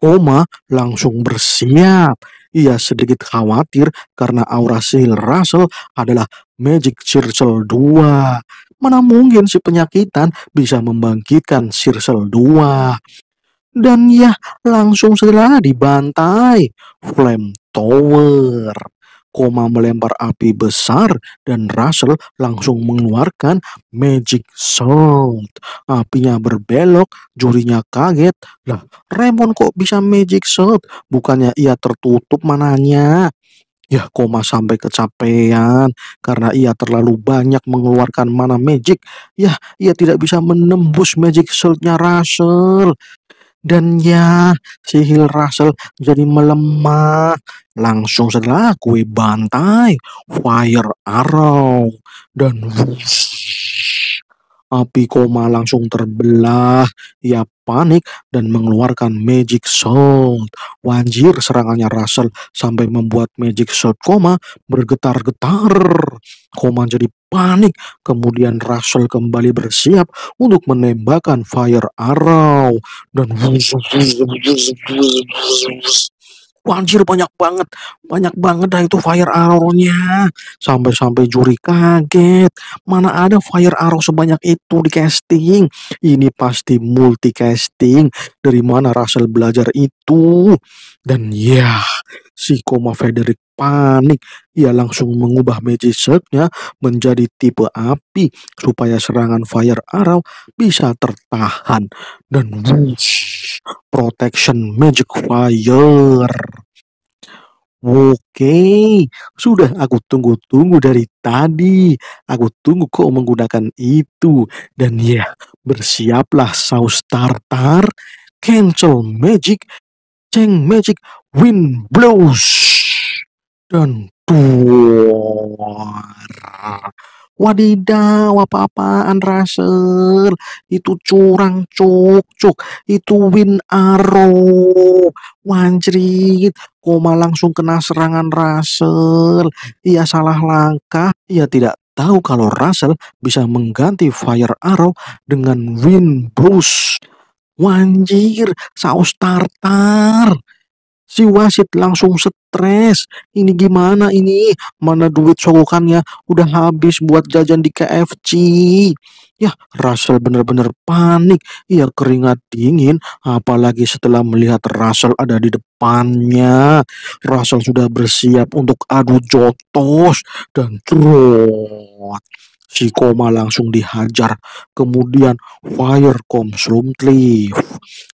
Oma langsung bersiap. Ia sedikit khawatir karena aura sihir Russell adalah Magic Circle 2. Mana mungkin si penyakitan bisa membangkitkan Circle 2. Dan ya langsung segera dibantai Flame Tower. Koma melempar api besar dan Russell langsung mengeluarkan magic sound. Apinya berbelok, jurinya kaget. Lah, Raymond kok bisa magic sound? Bukannya ia tertutup mananya? Ya, koma sampai kecapean karena ia terlalu banyak mengeluarkan mana magic. Ya, ia tidak bisa menembus magic shieldnya Russell. Dan ya, si Hill Russell jadi melemah. Langsung setelah kue bantai, fire arrow, dan wush api koma langsung terbelah. Ia panik dan mengeluarkan magic sword. wanjir serangannya Russell sampai membuat magic sword koma bergetar-getar. Koma jadi panik. Kemudian Russell kembali bersiap untuk menembakkan fire arrow. Dan Anjir banyak banget, banyak banget dah itu fire arrow-nya. Sampai-sampai juri kaget. Mana ada fire arrow sebanyak itu di casting. Ini pasti multi casting. Dari mana Russell belajar itu? Dan ya, si Koma Frederick panik. Ia langsung mengubah magic circle nya menjadi tipe api supaya serangan fire arrow bisa tertahan. Dan wush, protection magic fire. Oke, sudah aku tunggu-tunggu dari tadi. Aku tunggu kau menggunakan itu. Dan ya, bersiaplah saus tartar, cancel magic, ceng magic, wind blows, dan tuar. Wadidaw, apa-apaan Russell. Itu curang cuk-cuk. Itu win arrow. Wanjrit. Koma langsung kena serangan Russell. Ia salah langkah. Ia tidak tahu kalau Russell bisa mengganti Fire Arrow dengan win Bruce. Wanjir, saus tartar. Si wasit langsung stres. Ini gimana ini? Mana duit sokokannya? Udah habis buat jajan di KFC. Ya, Russell benar-benar panik. Ia keringat dingin, apalagi setelah melihat Russell ada di depannya. Russell sudah bersiap untuk adu jotos dan trot. Si koma langsung dihajar, kemudian fire comes room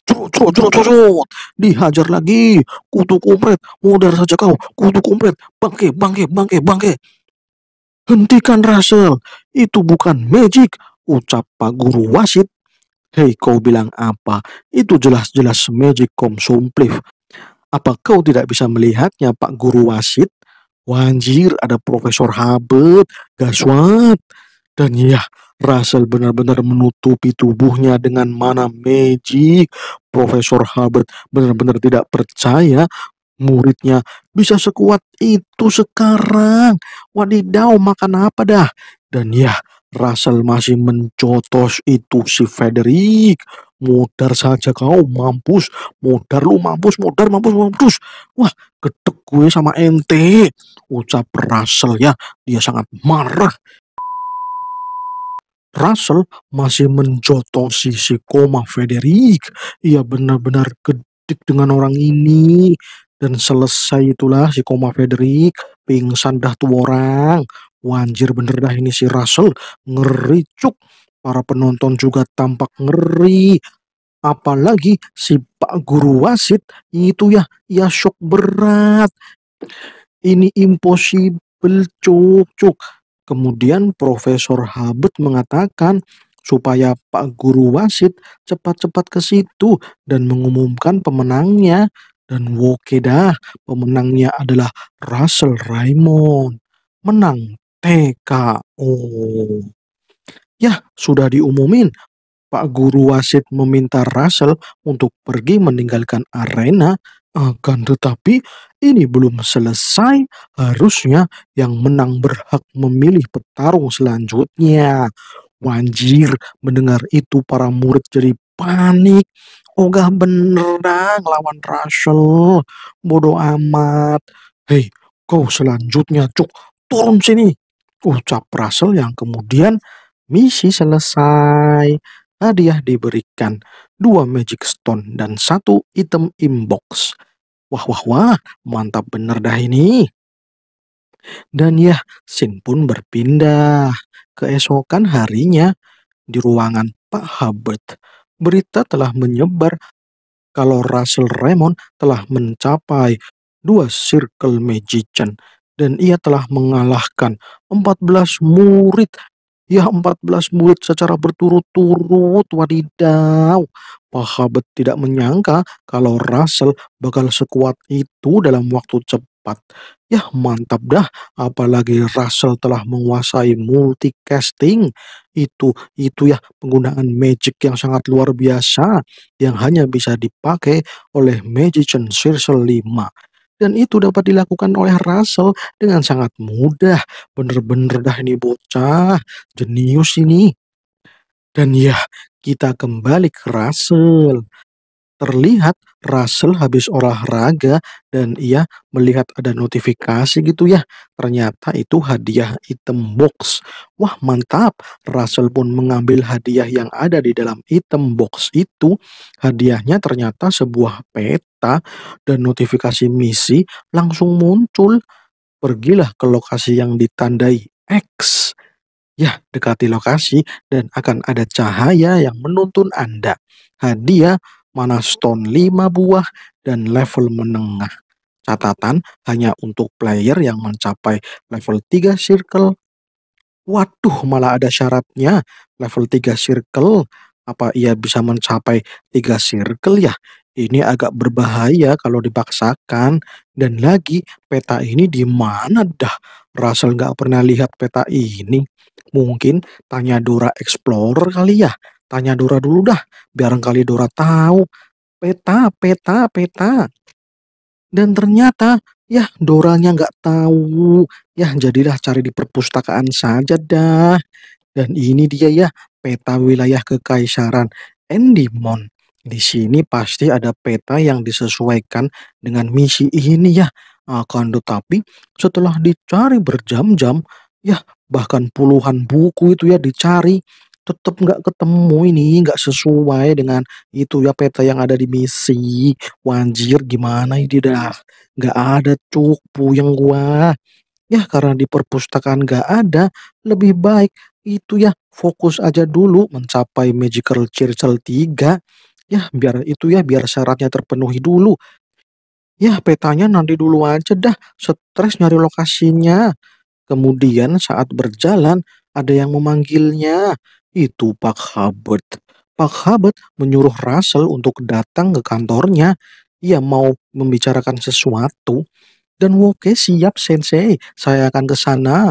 Cucut, curut, curut, Dihajar lagi. Kutu kumpret. Mudar saja kau. Kutu kumpret. Bangke, bangke, bangke, bangke. Hentikan Russell. Itu bukan magic. Ucap Pak Guru Wasit. Hei, kau bilang apa? Itu jelas-jelas magic komsumplif. Apa kau tidak bisa melihatnya Pak Guru Wasit? Wanjir, ada Profesor Habet, Gaswat, dan ya, Russell benar-benar menutupi tubuhnya dengan mana magic. Profesor Hubbard benar-benar tidak percaya muridnya bisa sekuat itu sekarang. Wadidaw, makan apa dah? Dan ya, Russell masih mencotos itu si Frederick. Modar saja kau, mampus. Modar lu, mampus, modar, mampus, mampus. Wah, gedek gue sama ente. Ucap Russell ya, dia sangat marah. Russell masih menjotosi si koma Frederick. Ia benar-benar gedik dengan orang ini. Dan selesai itulah si koma Frederick. Pingsan dah tuh orang. Wanjir bener dah ini si Russell. Ngeri cuk. Para penonton juga tampak ngeri. Apalagi si Pak Guru Wasit itu ya, ya shock berat. Ini impossible cuk cuk Kemudian Profesor Habet mengatakan supaya Pak Guru Wasit cepat-cepat ke situ dan mengumumkan pemenangnya. Dan woke dah, pemenangnya adalah Russell Raymond. Menang TKO. Ya, sudah diumumin. Pak Guru Wasit meminta Russell untuk pergi meninggalkan arena akan tetapi, ini belum selesai. Harusnya yang menang berhak memilih petarung selanjutnya. Wanjir, mendengar itu para murid jadi panik. Ogah bener dah ngelawan Russell. Bodoh amat. Hei, kau selanjutnya cuk, turun sini. Ucap Russell yang kemudian misi selesai. Hadiah diberikan. Dua magic stone, dan satu item inbox. Wah, wah, wah, mantap bener dah ini. Dan ya, Sin pun berpindah. Keesokan harinya, di ruangan Pak Hubbard, berita telah menyebar kalau Russell Raymond telah mencapai dua Circle Magician dan ia telah mengalahkan 14 murid Ya 14 murid secara berturut-turut wadidaw. Pahabet tidak menyangka kalau Russell bakal sekuat itu dalam waktu cepat. Ya mantap dah, apalagi Russell telah menguasai multicasting. Itu, itu ya penggunaan magic yang sangat luar biasa yang hanya bisa dipakai oleh Magician Circle 5. Dan itu dapat dilakukan oleh Russell dengan sangat mudah. Bener-bener dah ini bocah, jenius ini. Dan ya, kita kembali ke Russell. Terlihat Russell habis olahraga dan ia melihat ada notifikasi gitu ya. Ternyata itu hadiah item box. Wah mantap, Russell pun mengambil hadiah yang ada di dalam item box itu. Hadiahnya ternyata sebuah pet dan notifikasi misi langsung muncul. Pergilah ke lokasi yang ditandai X. Ya, dekati lokasi dan akan ada cahaya yang menuntun Anda. Hadiah mana stone 5 buah dan level menengah. Catatan hanya untuk player yang mencapai level 3 circle. Waduh, malah ada syaratnya. Level 3 circle, apa ia bisa mencapai 3 circle ya? Ini agak berbahaya kalau dipaksakan dan lagi peta ini di mana dah? Russell nggak pernah lihat peta ini. Mungkin tanya Dora Explorer kali ya. Tanya Dora dulu dah, biar kali Dora tahu. Peta, peta, peta. Dan ternyata ya Doranya nggak tahu. Ya jadilah cari di perpustakaan saja dah. Dan ini dia ya peta wilayah kekaisaran Endimon. Di sini pasti ada peta yang disesuaikan dengan misi ini ya, akan tetapi setelah dicari berjam-jam, ya bahkan puluhan buku itu ya dicari, tetap nggak ketemu ini, nggak sesuai dengan itu ya peta yang ada di misi. Wanjir gimana ini dah, nggak ada cuk yang gua. Ya karena di perpustakaan nggak ada, lebih baik itu ya fokus aja dulu mencapai magical circle 3 ya biar itu ya, biar syaratnya terpenuhi dulu. ya petanya nanti dulu aja dah, stres nyari lokasinya. Kemudian saat berjalan, ada yang memanggilnya. Itu Pak Habert. Pak Habert menyuruh Russell untuk datang ke kantornya. Ia mau membicarakan sesuatu. Dan oke siap, Sensei. Saya akan ke sana.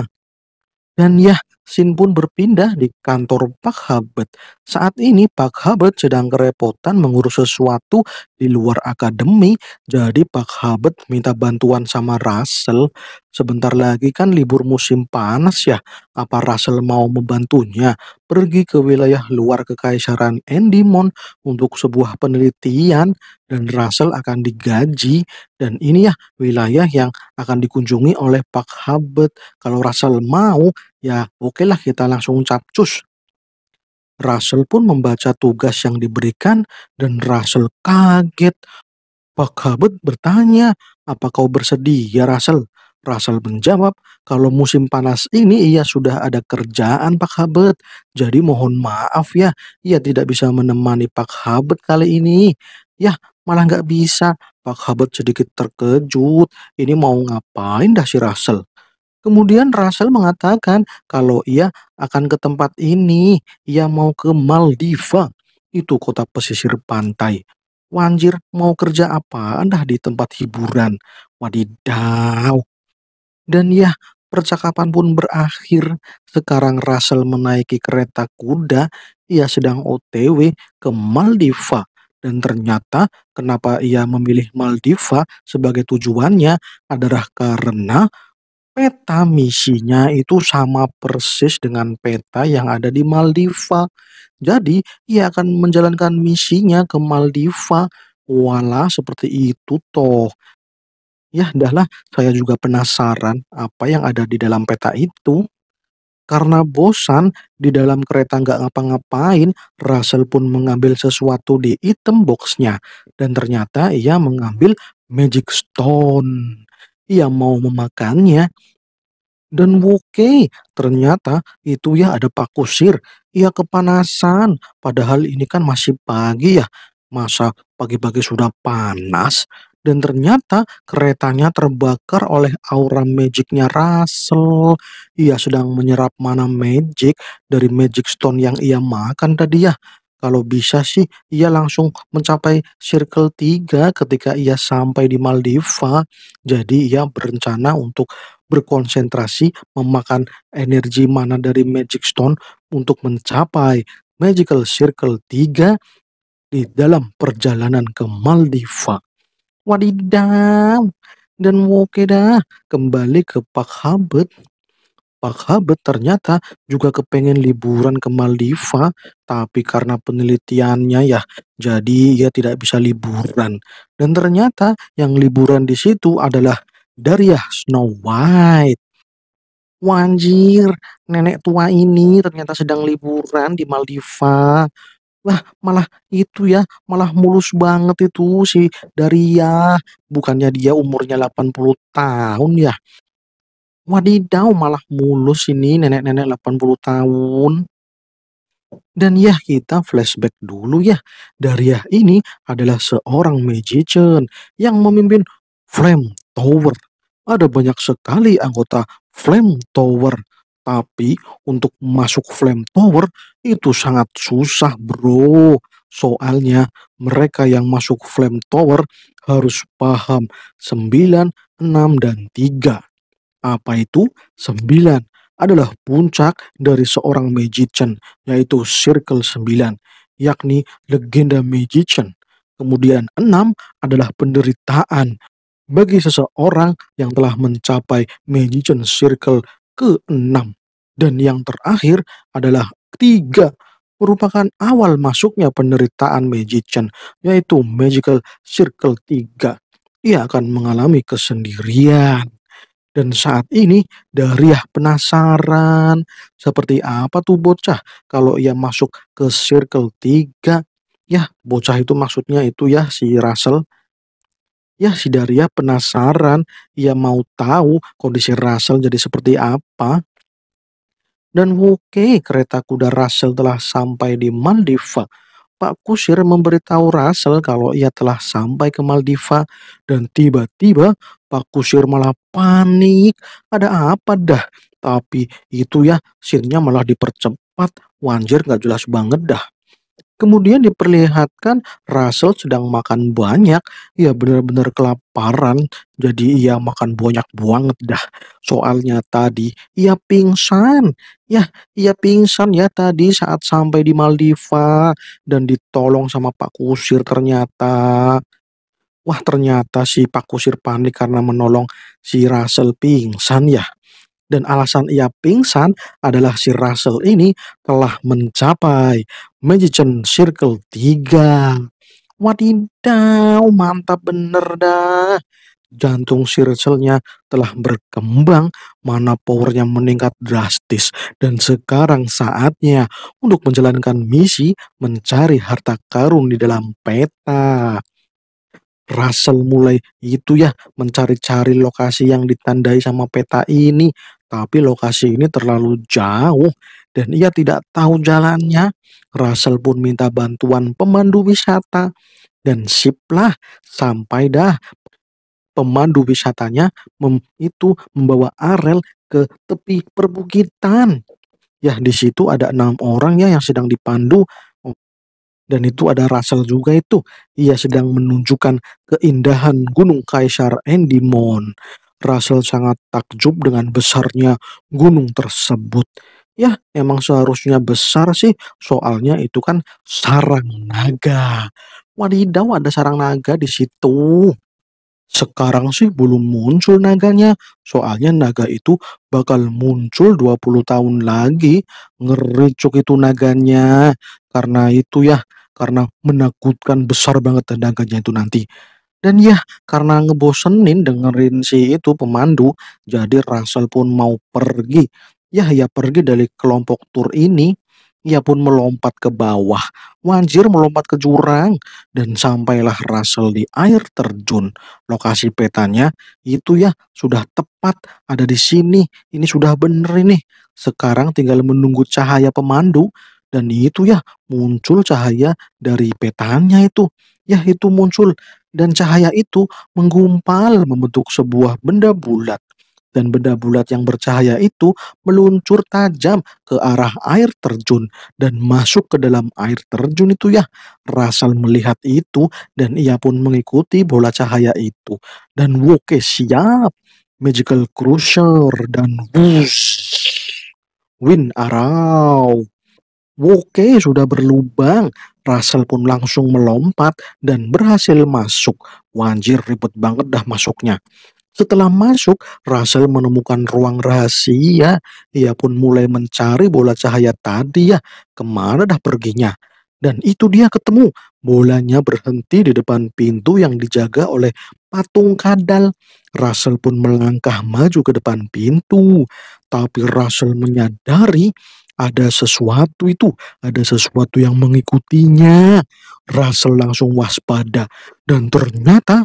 Dan ya, Sin pun berpindah di kantor Pak Habet. Saat ini Pak Habet sedang kerepotan mengurus sesuatu di luar akademi. Jadi Pak Habet minta bantuan sama Russell. Sebentar lagi kan libur musim panas ya. Apa Russell mau membantunya pergi ke wilayah luar kekaisaran Endimon untuk sebuah penelitian dan Russell akan digaji dan ini ya wilayah yang akan dikunjungi oleh Pak Habet. Kalau Russell mau ya oke lah kita langsung capcus Rasul pun membaca tugas yang diberikan dan Rasul kaget. Pak Habet bertanya, apa kau bersedia, ya Russell? Russell menjawab, kalau musim panas ini ia sudah ada kerjaan Pak Habet. Jadi mohon maaf ya, ia tidak bisa menemani Pak Habet kali ini. Yah, malah nggak bisa. Pak Habet sedikit terkejut. Ini mau ngapain dah si Russell? Kemudian Russell mengatakan kalau ia akan ke tempat ini, ia mau ke Maldiva, itu kota pesisir pantai. Wanjir mau kerja apa Anda di tempat hiburan? Wadidaw. Dan ya, percakapan pun berakhir. Sekarang Russell menaiki kereta kuda, ia sedang OTW ke Maldiva dan ternyata kenapa ia memilih Maldiva sebagai tujuannya adalah karena Peta misinya itu sama persis dengan peta yang ada di Maldiva. Jadi, ia akan menjalankan misinya ke Maldiva, Wala seperti itu toh. Ya, dahlah, saya juga penasaran apa yang ada di dalam peta itu. Karena bosan di dalam kereta nggak ngapa-ngapain, Russell pun mengambil sesuatu di item boxnya. Dan ternyata ia mengambil Magic Stone ia mau memakannya. Dan Woke, ternyata itu ya ada Pak Kusir. Ia kepanasan, padahal ini kan masih pagi ya. Masa pagi-pagi sudah panas? Dan ternyata keretanya terbakar oleh aura magicnya Russell. Ia sedang menyerap mana magic dari magic stone yang ia makan tadi ya. Kalau bisa sih ia langsung mencapai circle 3 ketika ia sampai di Maldiva. Jadi ia berencana untuk berkonsentrasi memakan energi mana dari Magic Stone untuk mencapai Magical Circle 3 di dalam perjalanan ke Maldiva. Wadidaw! Dan oke dah, kembali ke Pak Habet Habet ternyata juga kepengen liburan ke Maldiva, tapi karena penelitiannya ya, jadi ia tidak bisa liburan. Dan ternyata yang liburan di situ adalah Daria ya, Snow White. Wanjir, nenek tua ini ternyata sedang liburan di Maldiva. Wah malah itu ya, malah mulus banget itu si Daria. Bukannya dia umurnya 80 tahun ya. Wadidaw malah mulus ini nenek-nenek 80 tahun. Dan ya kita flashback dulu ya. Dari ya ini adalah seorang magician yang memimpin Flame Tower. Ada banyak sekali anggota Flame Tower. Tapi untuk masuk Flame Tower itu sangat susah bro. Soalnya mereka yang masuk Flame Tower harus paham 9, 6, dan 3. Apa itu? Sembilan adalah puncak dari seorang magician, yaitu Circle Sembilan, yakni legenda magician. Kemudian enam adalah penderitaan bagi seseorang yang telah mencapai magician circle ke enam Dan yang terakhir adalah tiga merupakan awal masuknya penderitaan magician, yaitu Magical Circle tiga Ia akan mengalami kesendirian, dan saat ini Dariah penasaran seperti apa tuh bocah kalau ia masuk ke circle 3. Ya, bocah itu maksudnya itu ya si Russell. Ya, si Dariah penasaran, ia mau tahu kondisi Russell jadi seperti apa. Dan oke, okay, kereta kuda Russell telah sampai di Maldives Pak Kusir memberitahu Russell kalau ia telah sampai ke Maldiva dan tiba-tiba Pak Kusir malah panik. Ada apa dah? Tapi itu ya, sinnya malah dipercepat. Wanjir nggak jelas banget dah. Kemudian diperlihatkan Russell sedang makan banyak, ya benar-benar kelaparan, jadi ia makan banyak banget dah. Soalnya tadi ia pingsan, ya ia pingsan ya tadi saat sampai di Maldiva dan ditolong sama Pak Kusir ternyata. Wah ternyata si Pak Kusir panik karena menolong si Russell pingsan ya. Dan alasan ia pingsan adalah si Russell ini telah mencapai Magician Circle 3. Wadidaw, mantap bener dah. Jantung si Russellnya telah berkembang, mana powernya meningkat drastis. Dan sekarang saatnya untuk menjalankan misi mencari harta karun di dalam peta. Russell mulai itu ya mencari-cari lokasi yang ditandai sama peta ini, tapi lokasi ini terlalu jauh dan ia tidak tahu jalannya. Russell pun minta bantuan pemandu wisata dan siplah sampai dah pemandu wisatanya mem itu membawa Arel ke tepi perbukitan. Ya, di situ ada enam orang ya yang sedang dipandu dan itu ada Russell juga itu. Ia sedang menunjukkan keindahan Gunung Kaisar Endimon. Russell sangat takjub dengan besarnya gunung tersebut. Ya, emang seharusnya besar sih, soalnya itu kan sarang naga. Wadidaw, ada sarang naga di situ. Sekarang sih belum muncul naganya, soalnya naga itu bakal muncul 20 tahun lagi. Ngericuk itu naganya, karena itu ya, karena menakutkan besar banget naganya itu nanti. Dan ya, karena ngebosenin dengerin si itu pemandu, jadi Russell pun mau pergi. Ya, ya pergi dari kelompok tur ini. Ia pun melompat ke bawah, Wanjir melompat ke jurang, dan sampailah Russell di air terjun. Lokasi petanya itu ya sudah tepat, ada di sini, ini sudah bener ini. Sekarang tinggal menunggu cahaya pemandu, dan itu ya muncul cahaya dari petanya itu. Ya itu muncul, dan cahaya itu menggumpal membentuk sebuah benda bulat dan benda bulat yang bercahaya itu meluncur tajam ke arah air terjun dan masuk ke dalam air terjun itu ya. Rasal melihat itu dan ia pun mengikuti bola cahaya itu. Dan woke siap, magical crusher dan wush, win arau. Woke sudah berlubang, Russell pun langsung melompat dan berhasil masuk. Wanjir ribet banget dah masuknya. Setelah masuk, Russell menemukan ruang rahasia. Ia pun mulai mencari bola cahaya tadi ya. Kemana dah perginya? Dan itu dia ketemu. Bolanya berhenti di depan pintu yang dijaga oleh patung kadal. Russell pun melangkah maju ke depan pintu. Tapi Russell menyadari ada sesuatu itu, ada sesuatu yang mengikutinya. Russell langsung waspada. Dan ternyata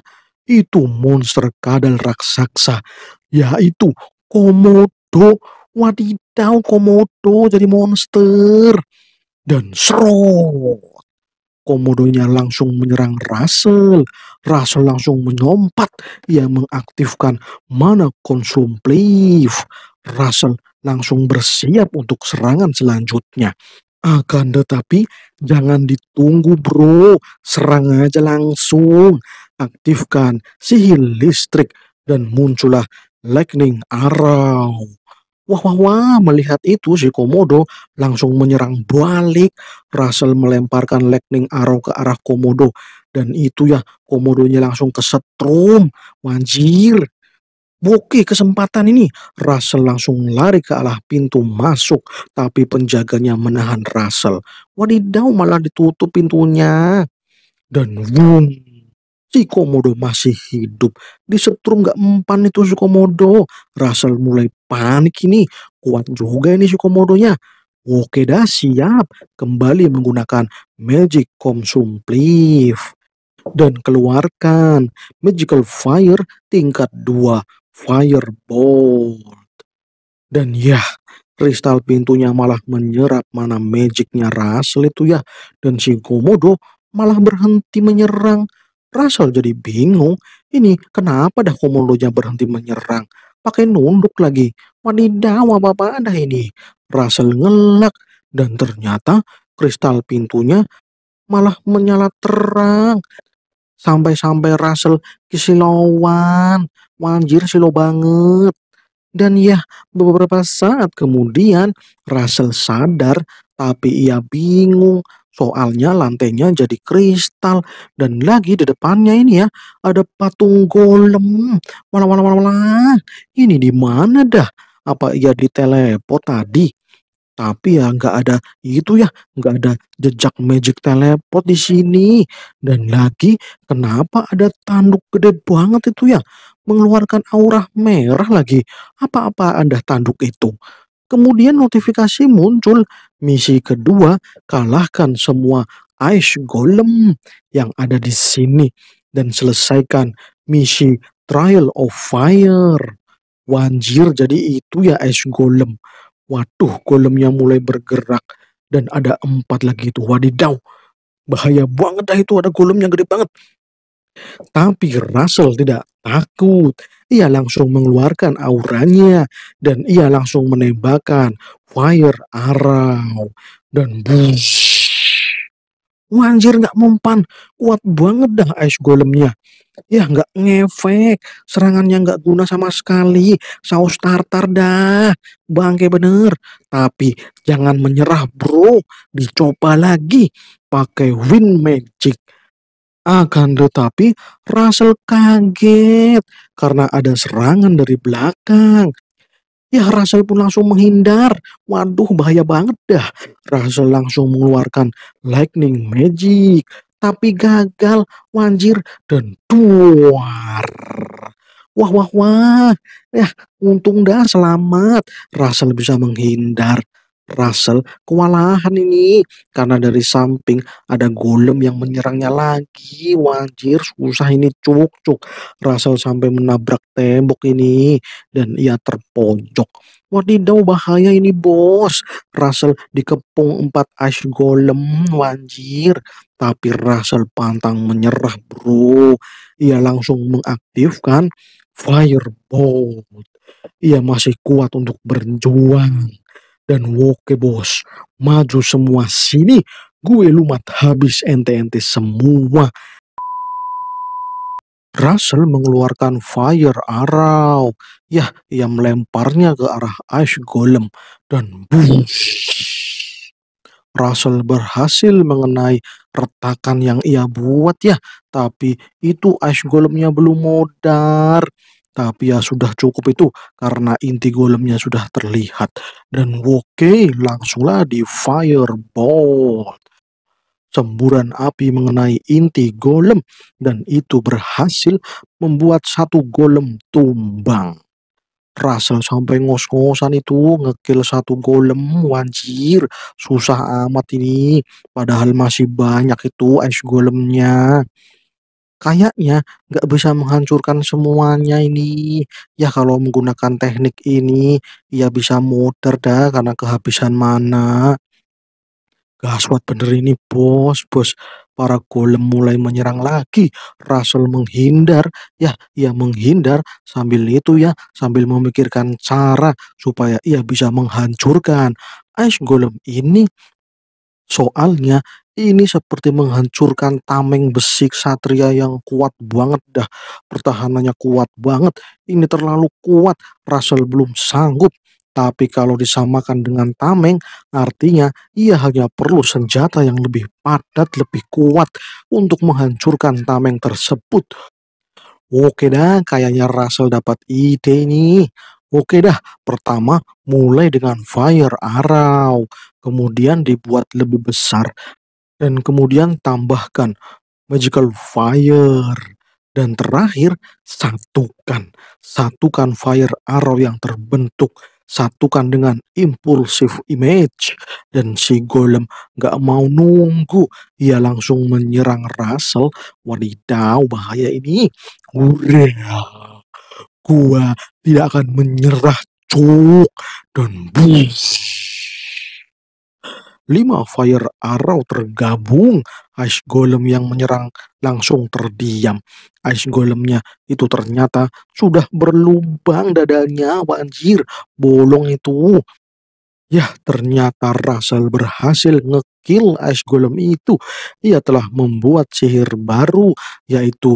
itu monster kadal raksasa, yaitu komodo. Wadidaw, komodo jadi monster. Dan serot. Komodonya langsung menyerang Russell. Russell langsung menyompat. Ia mengaktifkan mana konsumtif. Russell langsung bersiap untuk serangan selanjutnya. Akan tetapi jangan ditunggu bro, serang aja langsung aktifkan sihir listrik dan muncullah lightning arrow. Wah, wah, wah, melihat itu si Komodo langsung menyerang balik. Russell melemparkan lightning arrow ke arah Komodo. Dan itu ya, Komodonya langsung kesetrum. Manjir. Oke, kesempatan ini. Russell langsung lari ke arah pintu masuk. Tapi penjaganya menahan Russell. Wadidaw, malah ditutup pintunya. Dan wong Si komodo masih hidup. Disetrum gak empan itu si komodo. Russell mulai panik ini. Kuat juga ini si komodonya. Oke dah siap. Kembali menggunakan Magic Consumplif. Dan keluarkan Magical Fire tingkat 2 Firebolt. Dan ya, kristal pintunya malah menyerap mana magicnya Russell itu ya. Dan si Komodo malah berhenti menyerang. Russell jadi bingung. Ini kenapa dah komodonya berhenti menyerang? Pakai nunduk lagi. Wadidaw apa-apa dah ini. Russell ngelak dan ternyata kristal pintunya malah menyala terang. Sampai-sampai Russell kesilauan. Wanjir silau banget. Dan ya, beberapa saat kemudian Russell sadar, tapi ia bingung Soalnya lantainya jadi kristal dan lagi di depannya ini ya ada patung golem. Wala wala wala wala. Ini di mana dah? Apa ya di teleport tadi? Tapi ya nggak ada itu ya, nggak ada jejak magic teleport di sini. Dan lagi kenapa ada tanduk gede banget itu ya? Mengeluarkan aura merah lagi. Apa-apa anda tanduk itu? Kemudian notifikasi muncul misi kedua kalahkan semua ice golem yang ada di sini dan selesaikan misi trial of fire. Wanjir jadi itu ya ice golem. Waduh golemnya mulai bergerak dan ada empat lagi itu wadidaw. Bahaya banget dah itu ada golem yang gede banget. Tapi Russell tidak takut ia langsung mengeluarkan auranya dan ia langsung menembakkan fire arrow dan bus. Wanjir nggak mempan, kuat banget dah ice golemnya. Ya nggak ngefek, serangannya nggak guna sama sekali. Saus tartar dah, bangke bener. Tapi jangan menyerah bro, dicoba lagi pakai wind magic akan tetapi, Russell kaget karena ada serangan dari belakang. Ya Russell pun langsung menghindar. Waduh bahaya banget dah. Russell langsung mengeluarkan lightning magic. Tapi gagal, wanjir, dan duar. Wah, wah, wah. Ya, untung dah selamat. Russell bisa menghindar. Russell kewalahan ini karena dari samping ada golem yang menyerangnya lagi. Wajir susah ini cuk-cuk. Russell sampai menabrak tembok ini dan ia terpojok. Wadidaw bahaya ini bos. Russell dikepung empat ash golem wajir. Tapi Russell pantang menyerah bro. Ia langsung mengaktifkan firebolt. Ia masih kuat untuk berjuang dan woke bos. Maju semua sini, gue lumat habis ente-ente semua. Russell mengeluarkan fire arrow. Yah, ia melemparnya ke arah Ash Golem dan boom. Russell berhasil mengenai retakan yang ia buat ya, tapi itu Ash Golemnya belum modar. Tapi ya sudah cukup itu karena inti golemnya sudah terlihat. Dan Woke langsunglah di fireball. Semburan api mengenai inti golem dan itu berhasil membuat satu golem tumbang. Russell sampai ngos-ngosan itu ngekill satu golem wajir susah amat ini padahal masih banyak itu ice golemnya kayaknya nggak bisa menghancurkan semuanya ini. Ya kalau menggunakan teknik ini, ya bisa muter dah karena kehabisan mana. Gaswat bener ini bos, bos. Para golem mulai menyerang lagi. Russell menghindar, ya, ia ya menghindar sambil itu ya, sambil memikirkan cara supaya ia bisa menghancurkan Ice Golem ini. Soalnya ini seperti menghancurkan tameng besi satria yang kuat banget dah. Pertahanannya kuat banget. Ini terlalu kuat. Russell belum sanggup. Tapi kalau disamakan dengan tameng, artinya ia hanya perlu senjata yang lebih padat, lebih kuat untuk menghancurkan tameng tersebut. Oke dah, kayaknya Russell dapat ide nih. Oke dah, pertama mulai dengan fire arrow, kemudian dibuat lebih besar dan kemudian tambahkan magical fire dan terakhir satukan satukan fire arrow yang terbentuk satukan dengan impulsive image dan si golem gak mau nunggu ia langsung menyerang Russell wadidaw bahaya ini gue gua tidak akan menyerah cuk dan bus lima fire arrow tergabung. Ice Golem yang menyerang langsung terdiam. Ice Golemnya itu ternyata sudah berlubang dadanya, wajir bolong itu. Ya, ternyata Russell berhasil ngekill Ice Golem itu. Ia telah membuat sihir baru, yaitu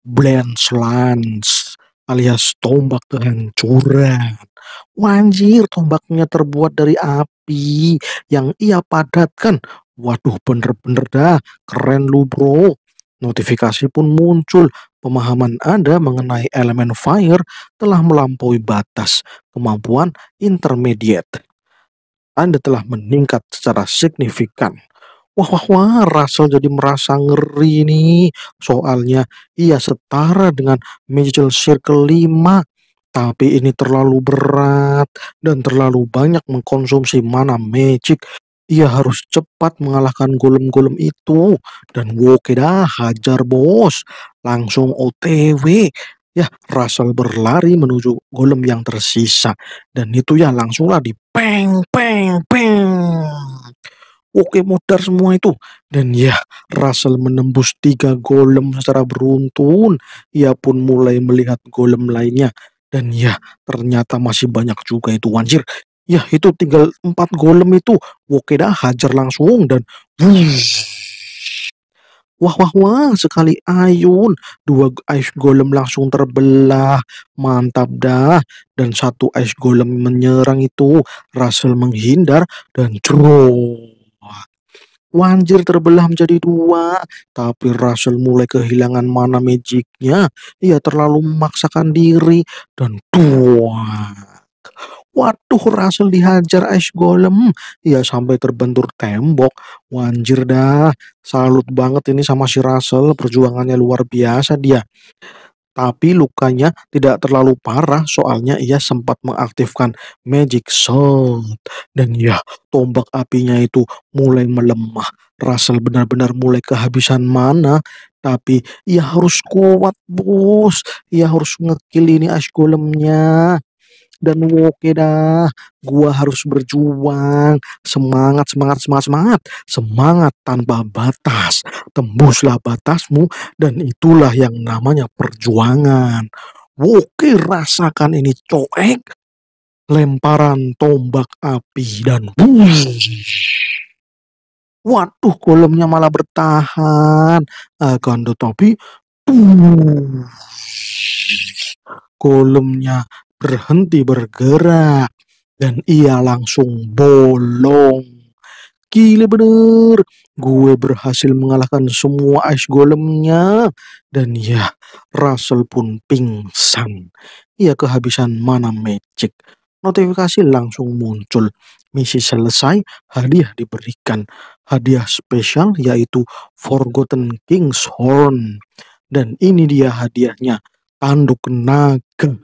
Blend lance alias tombak kehancuran. Wanjir, tombaknya terbuat dari apa? api yang ia padatkan. Waduh bener-bener dah, keren lu bro. Notifikasi pun muncul, pemahaman Anda mengenai elemen fire telah melampaui batas kemampuan intermediate. Anda telah meningkat secara signifikan. Wah, wah, wah, Russell jadi merasa ngeri nih. Soalnya ia setara dengan Magical Circle 5 tapi ini terlalu berat dan terlalu banyak mengkonsumsi mana Magic. Ia harus cepat mengalahkan golem-golem itu. Dan oke dah, hajar bos. Langsung OTW. Ya, Russell berlari menuju golem yang tersisa. Dan itu ya langsunglah di peng, peng, peng. Oke modar semua itu. Dan ya, Russell menembus tiga golem secara beruntun. Ia pun mulai melihat golem lainnya dan ya, ternyata masih banyak juga itu anjir. Ya, itu tinggal empat golem itu. Oke dah, hajar langsung dan wush. Wah, wah, wah, sekali ayun. Dua ice golem langsung terbelah. Mantap dah. Dan satu ice golem menyerang itu. Russell menghindar dan cerong. Wanjir terbelah menjadi dua, tapi Russell mulai kehilangan mana magicnya. Ia terlalu memaksakan diri dan dua. Waduh, Russell dihajar Ash Golem. Ia sampai terbentur tembok. Wanjir dah, salut banget ini sama si Russell. Perjuangannya luar biasa dia. Tapi lukanya tidak terlalu parah soalnya ia sempat mengaktifkan magic sword. Dan ya, tombak apinya itu mulai melemah. Russell benar-benar mulai kehabisan mana. Tapi ia harus kuat bos. Ia harus ngekill ini ash golemnya dan oke dah gua harus berjuang semangat semangat semangat semangat semangat tanpa batas tembuslah batasmu dan itulah yang namanya perjuangan oke rasakan ini coek lemparan tombak api dan bush. Waduh, kolomnya malah bertahan. Akan tetapi, kolomnya berhenti bergerak dan ia langsung bolong. Gila bener, gue berhasil mengalahkan semua ice golemnya. Dan ya, Russell pun pingsan. Ia kehabisan mana magic. Notifikasi langsung muncul. Misi selesai, hadiah diberikan. Hadiah spesial yaitu Forgotten King's Horn. Dan ini dia hadiahnya, tanduk naga.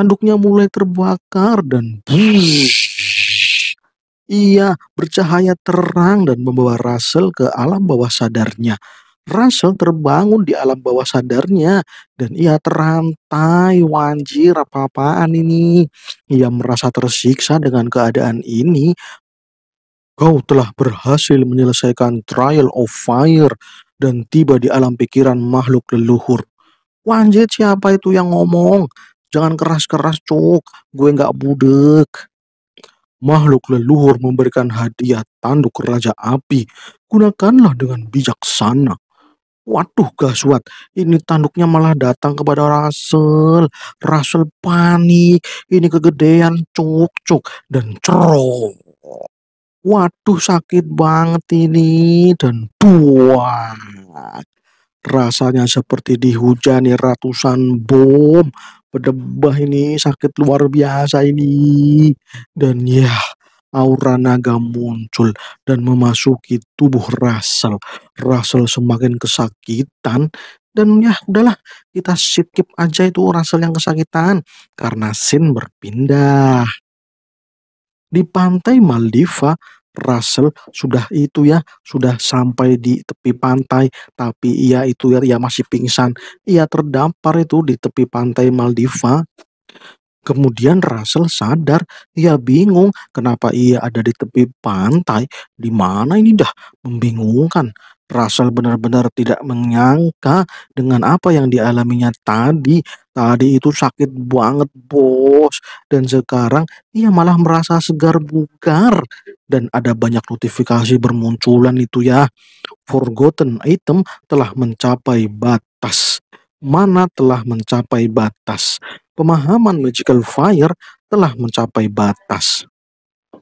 Tanduknya mulai terbakar dan buh, Ia bercahaya terang dan membawa Russell ke alam bawah sadarnya. Russell terbangun di alam bawah sadarnya dan ia terantai wanjir apa-apaan ini. Ia merasa tersiksa dengan keadaan ini. Kau telah berhasil menyelesaikan trial of fire dan tiba di alam pikiran makhluk leluhur. Wanjir siapa itu yang ngomong? Jangan keras-keras, cuk. Gue nggak budek. Makhluk leluhur memberikan hadiah tanduk Raja Api. Gunakanlah dengan bijaksana. Waduh Gaswat, ini tanduknya malah datang kepada Rasul. Rasul panik, ini kegedean cuk-cuk dan cerok. Waduh sakit banget ini dan buang. Rasanya seperti dihujani ratusan bom berdebah ini sakit luar biasa ini dan ya aura naga muncul dan memasuki tubuh Russell. Russell semakin kesakitan dan ya udahlah kita skip aja itu Russell yang kesakitan karena Sin berpindah. Di pantai Maldiva, Russell sudah itu ya, sudah sampai di tepi pantai, tapi ia itu ya, ia ya masih pingsan. Ia terdampar itu di tepi pantai Maldiva. Kemudian Russell sadar, ia bingung kenapa ia ada di tepi pantai. Di mana ini dah membingungkan. Russell benar-benar tidak menyangka dengan apa yang dialaminya tadi. Tadi itu sakit banget, Bos, dan sekarang ia malah merasa segar bugar dan ada banyak notifikasi bermunculan itu ya. Forgotten item telah mencapai batas. Mana telah mencapai batas. Pemahaman Magical Fire telah mencapai batas.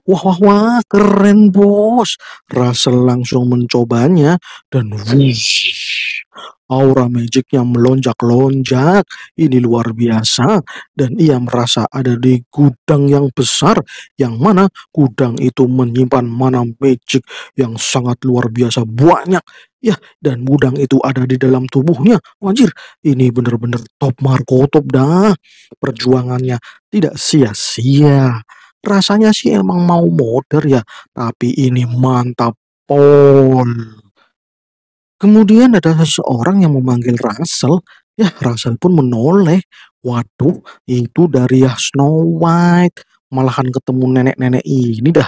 Wah, wah, wah, keren bos. Russell langsung mencobanya dan wush, Aura magic yang melonjak-lonjak, ini luar biasa. Dan ia merasa ada di gudang yang besar, yang mana gudang itu menyimpan mana magic yang sangat luar biasa banyak. Ya, dan gudang itu ada di dalam tubuhnya. Wajir, ini benar-benar top Marco top dah. Perjuangannya tidak sia-sia. Rasanya sih emang mau modern ya, tapi ini mantap pol. Kemudian ada seseorang yang memanggil Russell. Ya, Russell pun menoleh. Waduh, itu dari ya Snow White. Malahan ketemu nenek-nenek ini dah.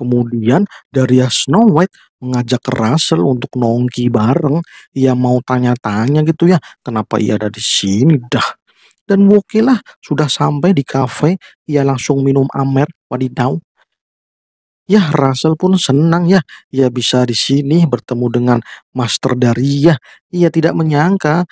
Kemudian dari ya Snow White mengajak Russell untuk nongki bareng. Ia mau tanya-tanya gitu ya, kenapa ia ada di sini dah. Dan Wokilah sudah sampai di kafe, ia langsung minum amer, wadidaw. Ya, Russell pun senang ya, ia bisa di sini bertemu dengan Master Dariyah. Ia tidak menyangka,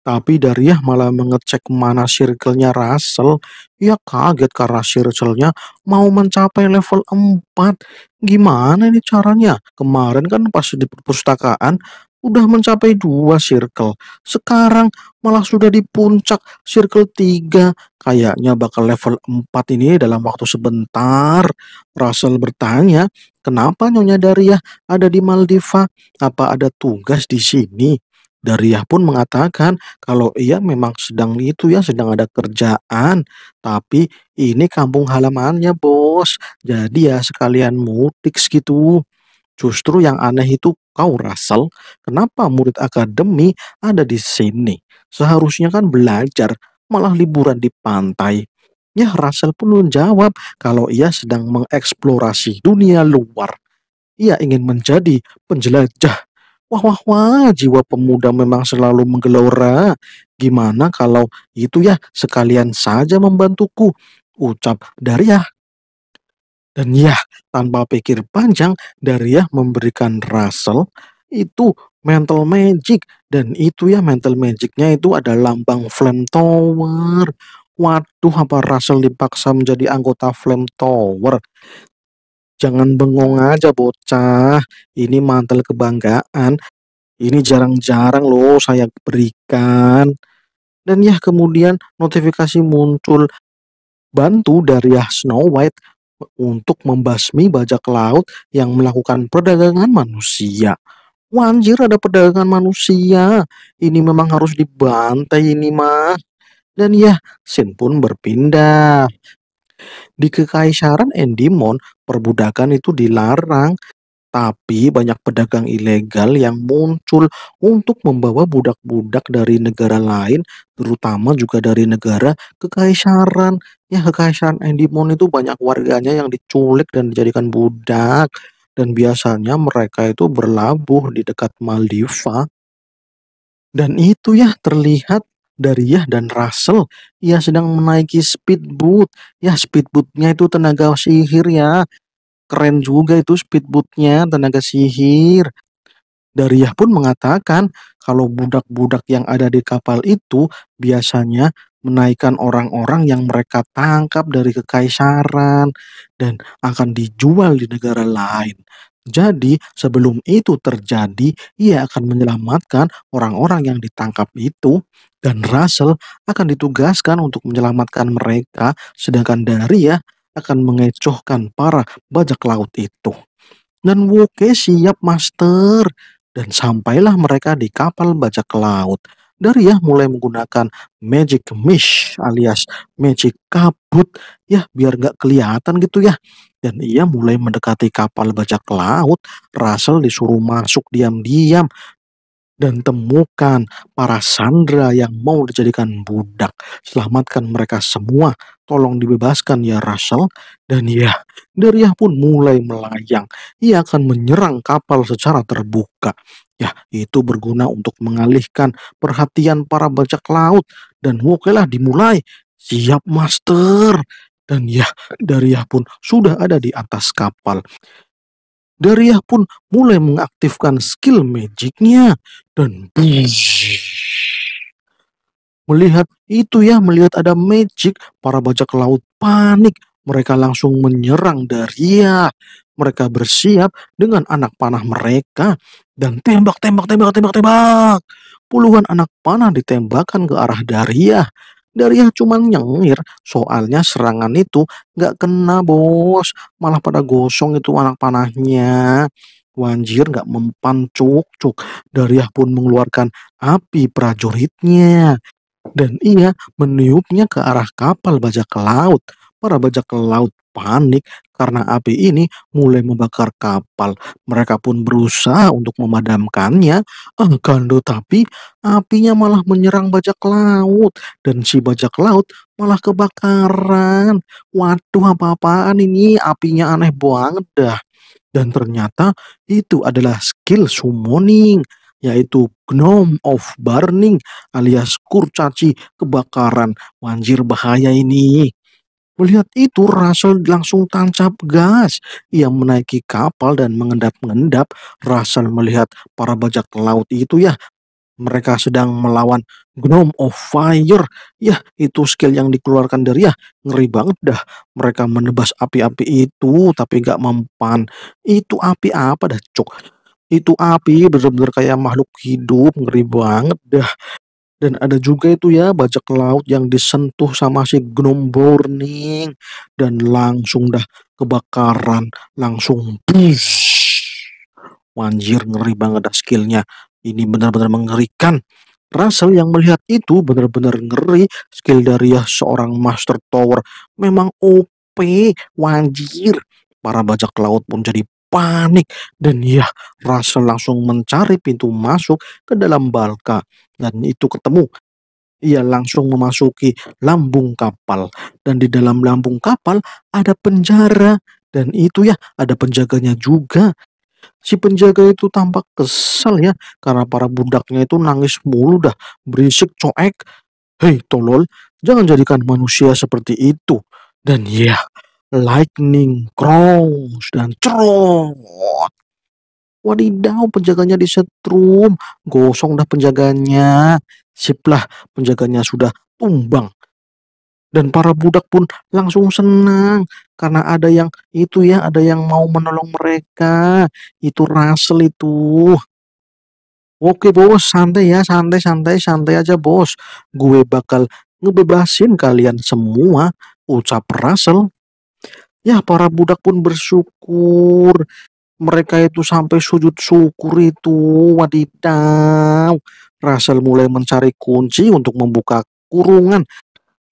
tapi Dariyah malah mengecek mana circle-nya Russell. Ia kaget karena circle-nya mau mencapai level 4. Gimana ini caranya? Kemarin kan pas di perpustakaan, udah mencapai dua circle. Sekarang malah sudah di puncak circle 3. Kayaknya bakal level 4 ini dalam waktu sebentar. Russell bertanya, kenapa Nyonya Dariah ada di Maldiva? Apa ada tugas di sini? Dariah pun mengatakan kalau ia memang sedang itu ya sedang ada kerjaan, tapi ini kampung halamannya bos, jadi ya sekalian mudik gitu. Justru yang aneh itu kau Russell, kenapa murid akademi ada di sini? Seharusnya kan belajar, malah liburan di pantai. Ya Russell pun menjawab kalau ia sedang mengeksplorasi dunia luar. Ia ingin menjadi penjelajah. Wah wah wah, jiwa pemuda memang selalu menggelora. Gimana kalau itu ya sekalian saja membantuku? Ucap Daria. Dan ya, tanpa pikir panjang Dariah memberikan Russell itu mental magic dan itu ya mental magicnya itu ada lambang flame tower. Waduh apa Russell dipaksa menjadi anggota flame tower. Jangan bengong aja bocah, ini mantel kebanggaan. Ini jarang-jarang loh saya berikan. Dan ya kemudian notifikasi muncul bantu dari ya Snow White untuk membasmi bajak laut yang melakukan perdagangan manusia. Wanjir ada perdagangan manusia. Ini memang harus dibantai ini mah. Dan ya, Sin pun berpindah. Di Kekaisaran Endimon, perbudakan itu dilarang tapi banyak pedagang ilegal yang muncul untuk membawa budak-budak dari negara lain, terutama juga dari negara kekaisaran. Ya, kekaisaran Endymion itu banyak warganya yang diculik dan dijadikan budak. Dan biasanya mereka itu berlabuh di dekat Maldiva. Dan itu ya terlihat dari Yah dan Russell. Ia sedang menaiki speedboat. Ya, speedboatnya itu tenaga sihir ya. Keren juga itu speedboatnya tenaga sihir. Dariah pun mengatakan kalau budak-budak yang ada di kapal itu biasanya menaikkan orang-orang yang mereka tangkap dari kekaisaran dan akan dijual di negara lain. Jadi, sebelum itu terjadi, ia akan menyelamatkan orang-orang yang ditangkap itu, dan Russell akan ditugaskan untuk menyelamatkan mereka, sedangkan Daria akan mengecohkan para bajak laut itu. Dan Woke siap master dan sampailah mereka di kapal bajak laut. Dari ya mulai menggunakan magic mesh alias magic kabut ya biar nggak kelihatan gitu ya. Dan ia mulai mendekati kapal bajak laut. Russell disuruh masuk diam-diam dan temukan para sandera yang mau dijadikan budak. Selamatkan mereka semua. Tolong dibebaskan ya Russell. Dan ya, Dariah pun mulai melayang. Ia akan menyerang kapal secara terbuka. Ya, itu berguna untuk mengalihkan perhatian para bajak laut. Dan wokelah dimulai. Siap, Master. Dan ya, Dariah pun sudah ada di atas kapal. Dariah pun mulai mengaktifkan skill magicnya dan Melihat itu ya, melihat ada magic, para bajak laut panik. Mereka langsung menyerang Daria. Mereka bersiap dengan anak panah mereka dan tembak, tembak, tembak, tembak, tembak. Puluhan anak panah ditembakkan ke arah Daria. Dariyah cuma nyengir, soalnya serangan itu nggak kena bos, malah pada gosong itu anak panahnya. Wanjir nggak mempan cuk-cuk, Dariyah pun mengeluarkan api prajuritnya. Dan ia meniupnya ke arah kapal bajak laut. Para bajak laut panik karena api ini mulai membakar kapal. Mereka pun berusaha untuk memadamkannya. Eh, gando tapi apinya malah menyerang bajak laut dan si bajak laut malah kebakaran. Waduh apa-apaan ini apinya aneh banget dah. Dan ternyata itu adalah skill summoning yaitu Gnome of Burning alias kurcaci kebakaran. Wanjir bahaya ini. Melihat itu, Rasul langsung tancap gas. Ia menaiki kapal dan mengendap-mengendap. Rasul melihat para bajak laut itu ya. Mereka sedang melawan Gnome of Fire. Ya, itu skill yang dikeluarkan dari ya. Ngeri banget dah. Mereka menebas api-api itu, tapi gak mempan. Itu api apa dah, cok? Itu api bener-bener kayak makhluk hidup. Ngeri banget dah. Dan ada juga itu ya bajak laut yang disentuh sama si gnome burning dan langsung dah kebakaran, langsung bus. Wanjir ngeri banget dah skillnya. Ini benar-benar mengerikan. Russell yang melihat itu benar-benar ngeri skill dari ya seorang Master Tower. Memang OP, wanjir. Para bajak laut pun jadi panik dan ya Russell langsung mencari pintu masuk ke dalam balka dan itu ketemu ia langsung memasuki lambung kapal dan di dalam lambung kapal ada penjara dan itu ya ada penjaganya juga si penjaga itu tampak kesal ya karena para budaknya itu nangis mulu dah berisik coek hei tolol jangan jadikan manusia seperti itu dan ya Lightning, cross, dan cerot. Wadidaw, penjaganya disetrum. Gosong dah penjaganya. Siplah, penjaganya sudah tumbang. Dan para budak pun langsung senang karena ada yang itu ya, ada yang mau menolong mereka. Itu Russell itu. Oke bos, santai ya, santai, santai, santai aja bos. Gue bakal ngebebasin kalian semua, ucap Russell Ya, para budak pun bersyukur. Mereka itu sampai sujud syukur itu. Wadidaw. Russell mulai mencari kunci untuk membuka kurungan.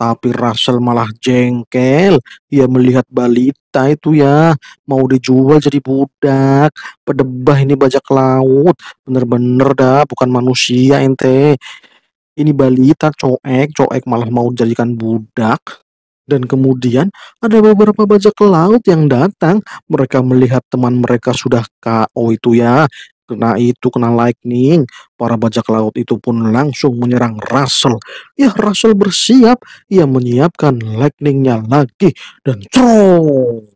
Tapi Russell malah jengkel. Ia melihat balita itu ya. Mau dijual jadi budak. Pedebah ini bajak laut. Bener-bener dah bukan manusia ente. Ini balita coek. Coek malah mau jadikan budak. Dan kemudian ada beberapa bajak laut yang datang. Mereka melihat teman mereka sudah KO itu ya. Kena itu, kena lightning. Para bajak laut itu pun langsung menyerang Russell. Ya, Russell bersiap. Ia menyiapkan lightningnya lagi. Dan cerot!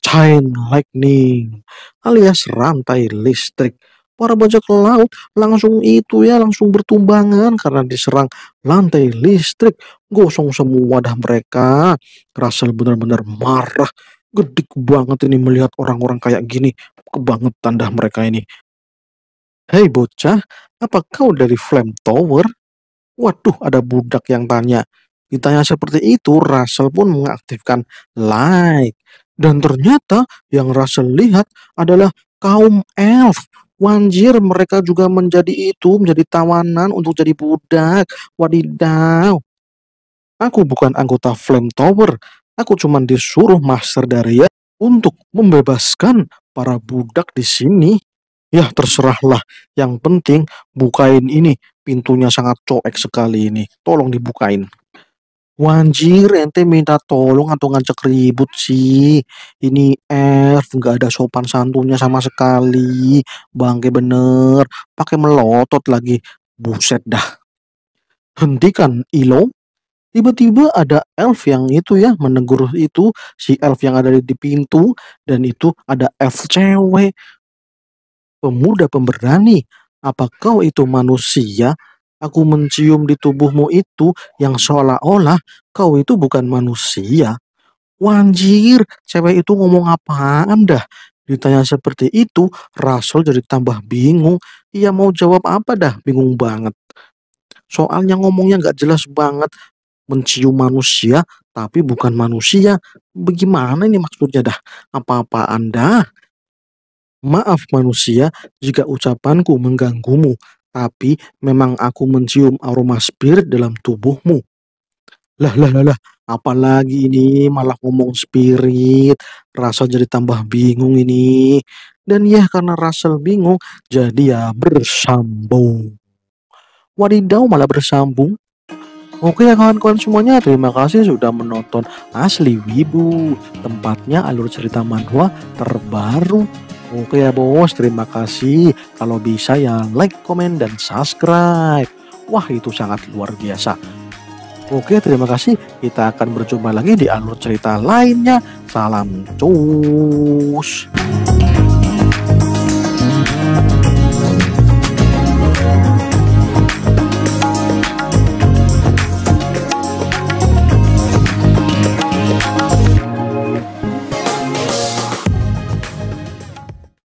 Chain lightning alias rantai listrik para bajak laut langsung itu ya langsung bertumbangan karena diserang lantai listrik gosong semua dah mereka Russell benar-benar marah gedik banget ini melihat orang-orang kayak gini kebangetan dah mereka ini Hei bocah, apa kau dari Flame Tower? Waduh, ada budak yang tanya. Ditanya seperti itu, Russell pun mengaktifkan like. Dan ternyata yang Russell lihat adalah kaum elf Wanjir, mereka juga menjadi itu, menjadi tawanan untuk jadi budak. Wadidaw. Aku bukan anggota Flame Tower. Aku cuma disuruh Master Daria ya untuk membebaskan para budak di sini. Ya, terserahlah. Yang penting bukain ini. Pintunya sangat coek sekali ini. Tolong dibukain. Wanjir ente minta tolong atau ngajak ribut sih. Ini F nggak ada sopan santunnya sama sekali. Bangke bener, pakai melotot lagi. Buset dah. Hentikan Ilo. Tiba-tiba ada elf yang itu ya menegur itu si elf yang ada di pintu dan itu ada elf cewek. Pemuda pemberani, apa kau itu manusia aku mencium di tubuhmu itu yang seolah-olah kau itu bukan manusia. Wanjir, cewek itu ngomong apa, dah? Ditanya seperti itu, Rasul jadi tambah bingung. Ia mau jawab apa dah? Bingung banget. Soalnya ngomongnya nggak jelas banget. Mencium manusia, tapi bukan manusia. Bagaimana ini maksudnya dah? apa apa Anda? Maaf manusia jika ucapanku mengganggumu tapi memang aku mencium aroma spirit dalam tubuhmu. Lah, lah, lah, lah, apalagi ini malah ngomong spirit, rasa jadi tambah bingung ini. Dan ya karena rasa bingung, jadi ya bersambung. Wadidaw malah bersambung. Oke ya kawan-kawan semuanya, terima kasih sudah menonton Asli Wibu, tempatnya alur cerita manhwa terbaru Oke ya bos, terima kasih. Kalau bisa ya like, komen, dan subscribe. Wah itu sangat luar biasa. Oke terima kasih. Kita akan berjumpa lagi di alur cerita lainnya. Salam cus.